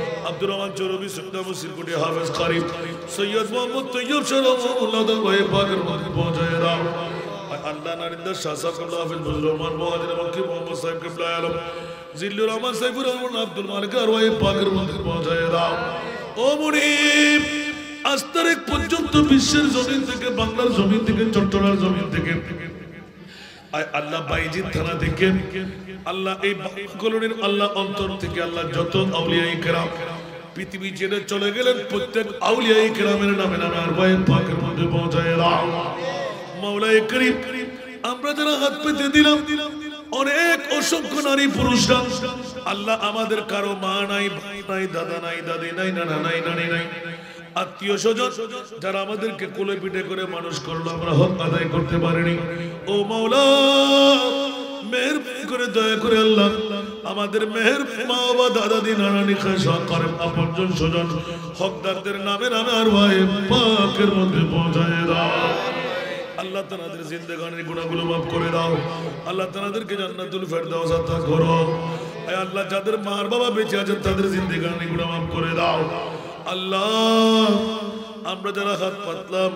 আব্দুর রহমান চৌরবি হাফেজ সৈয়দ মোহাম্মদ তৈয়ব শরফুল্লাহ ভাই পাকের মধ্যে পৌঁছায় রাও আল্লাহ নারিন্দার শাহ সাহেব বুজুর রহমান মহাজির মক্কি মোহাম্মদ সাহেব আলম জিল্লুর রহমান সাইফুর রহমান আব্দুল মালিক আর ভাই পাকের মধ্যে ও আজ তারিখ পর্যন্ত বিশ্বের জমিন থেকে বাংলার জমিন থেকে চট্টগ্রাম জমিন থেকে আল্লাহ বাইজিদ থানা থেকে আল্লাহ এই কলোনির আল্লাহ অন্তর থেকে আল্লাহ যত আউলিয়া পৃথিবী জেনে চলে গেলেন প্রত্যেক আউলিয়াই ইকরামের নামে নামে আর ভাই পাকের মধ্যে পৌঁছায় রাম মাওলা করিম আমরা যারা হাত পেতে দিলাম অনেক অসংখ্য নারী পুরুষরা আল্লাহ আমাদের কারো মা নাই ভাই নাই দাদা নাই দাদি নাই নানা নাই নানি নাই আত্মীয় স্বজন যারা আমাদেরকে কোলে পিঠে করে মানুষ করলো আমরা হক আদায় করতে পারিনি ও মাওলা মেহের করে দয়া করে আল্লাহ আমাদের মেহের মা বাবা দাদা দিন আনানি সহকারে আপনজন স্বজন হকদারদের নামে নামে আর ভাই পাকের মধ্যে পৌঁছায় দাও আল্লাহ তানাদের জিন্দেগানের গুণাগুলো মাফ করে দাও আল্লাহ তানাদেরকে জান্নাতুল ফেরদাউস عطا করো আল্লাহ যাদের মার বাবা বেঁচে আছে তাদের জিন্দেগানের গুণা মাফ করে দাও আল্লাহ আমরা যারা হাত পাতলাম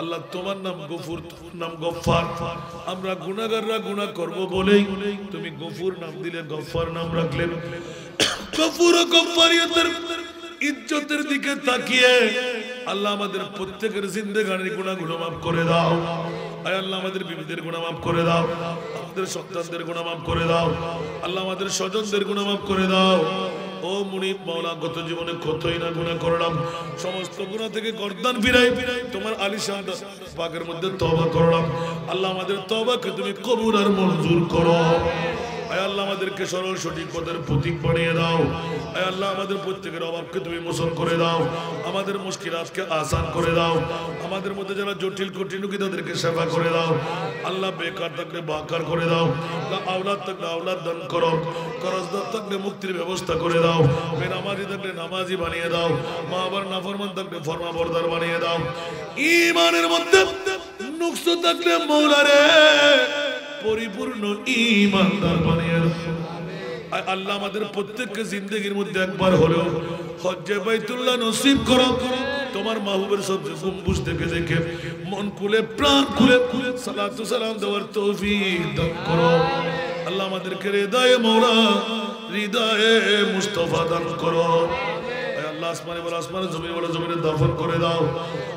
আল্লাহ তোমার নাম গফুর নাম গফার আমরা গুণাগাররা গুণা করব বলেই তুমি গফুর নাম দিলে গফার নাম রাখলেন গফুর ও গফারিয়তের ইজ্জতের দিকে তাকিয়ে আল্লাহ আমাদের প্রত্যেকের জিন্দেগানির গুণাগুলো মাফ করে দাও আল্লাহ আমাদের বিবিদের গুণা করে দাও আমাদের সন্তানদের গুণা মাফ করে দাও আল্লাহ আমাদের স্বজনদের গুণামাপ করে দাও ও মুনিব মাওলা গত জীবনে কতই না গুণা করলাম সমস্ত গুণা থেকে গর্দান ফিরাই ফিরাই তোমার আলী শান্ত পাকের মধ্যে তবা করলাম আল্লাহ আমাদের তবাকে তুমি কবুর আর মঞ্জুর করো আল্লাহ আমাদেরকে প্রতীক বানিয়ে দাও আল্লাহ আমাদের প্রত্যেকের করে দাও আমাদের আসান করে দাও আমাদের মধ্যে যারা জটিল সেবা করে দাও আল্লাহ বেকার বাকার করে দাও দান মুক্তির ব্যবস্থা করে দাও বেনামাজি থাকলে নামাজি বানিয়ে দাও মা আবার নাফরমান থাকলে ফরমা বর্দার বানিয়ে দাও ইমানের মধ্যে থাকলে মৌলারে পরিপূর্ণ ইমানদার বানিয়ে রাখো আল্লাহ আমাদের প্রত্যেককে জিন্দগির মধ্যে একবার হলেও হজ্জে বাইতুল্লাহ নসিব করো তোমার মাহবুবের সবচেয়ে গম্বুজ দেখে দেখে মন খুলে প্রাণ খুলে খুলে সালাতু সালাম দেওয়ার তৌফিক দান করো আল্লাহ আমাদেরকে হৃদয়ে মোরা হৃদয়ে মুস্তফা দান করো আল্লাহ আসমানে বলে আসমানে জমিনে জমিনে করে দাও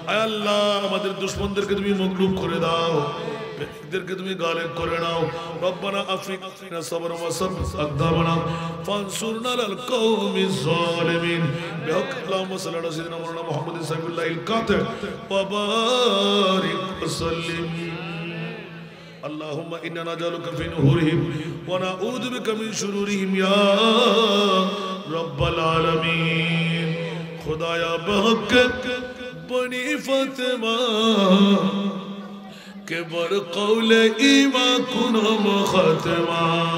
আয় আল্লাহ আমাদের দুশ্মনদেরকে তুমি মকলুব করে দাও در کے تمہیں گالے کرنا ربنا افیق اینا صبر و سب اقدامنا فانسورنا للقوم الظالمین بے حق اللہم صلی اللہ علیہ وسلم مولانا محمد صلی اللہ علیہ القاتل وبارک وسلم اللہم انہا نجالک فی نہورہم ونعود بک من شرورہم یا رب العالمین خدایا بحق بنی فاطمہ کہ بر قول ایما کنم ختمہ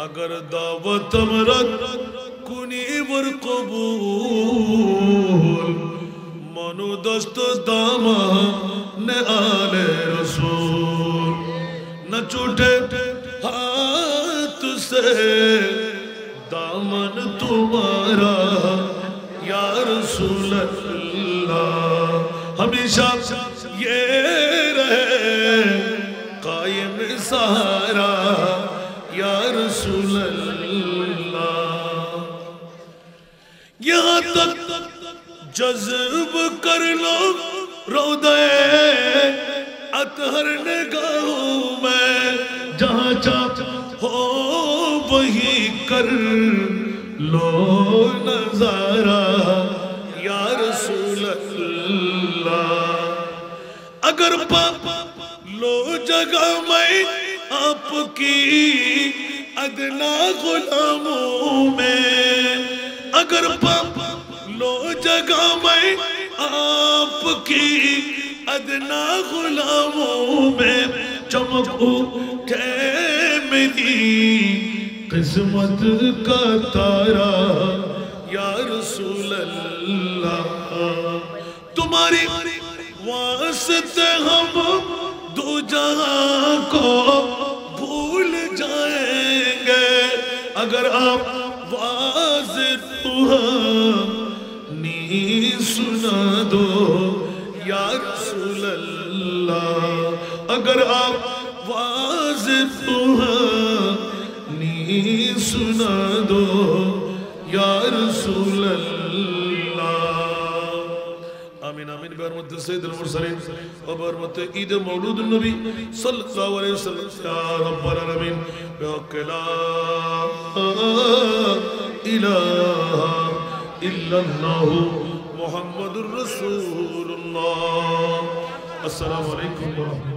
اگر دعوت مرد کنی بر قبول منو دست داما نے آل رسول نہ چھوٹے ہاتھ سے دامن تمہارا یا رسول اللہ ہمیشہ یا رسول اللہ یہاں تک جذب کر لو اتھر نگاہوں میں جہاں جہاں ہو وہی کر لو نظارہ یا رسول اللہ اگر پاپا لو جگہ میں آپ کی ادنا غلاموں میں اگر لو جگہ میں آپ کی ادنا غلاموں میں چمکو گے میری قسمت کا تارا یا رسول اللہ تمہاری واسطے ہم دو جہاں کو بھول جائیں گے اگر آپ واضح تہانی سنا دو یا رسول اللہ اگر آپ واضح تہانی سنا دو یا رسول اللہ برمت سيد المرسلين وبرمت عيد مولود النبي صلى الله عليه وسلم يا رب العالمين بحق لا إله إلا الله محمد رسول الله السلام عليكم ورحمة الله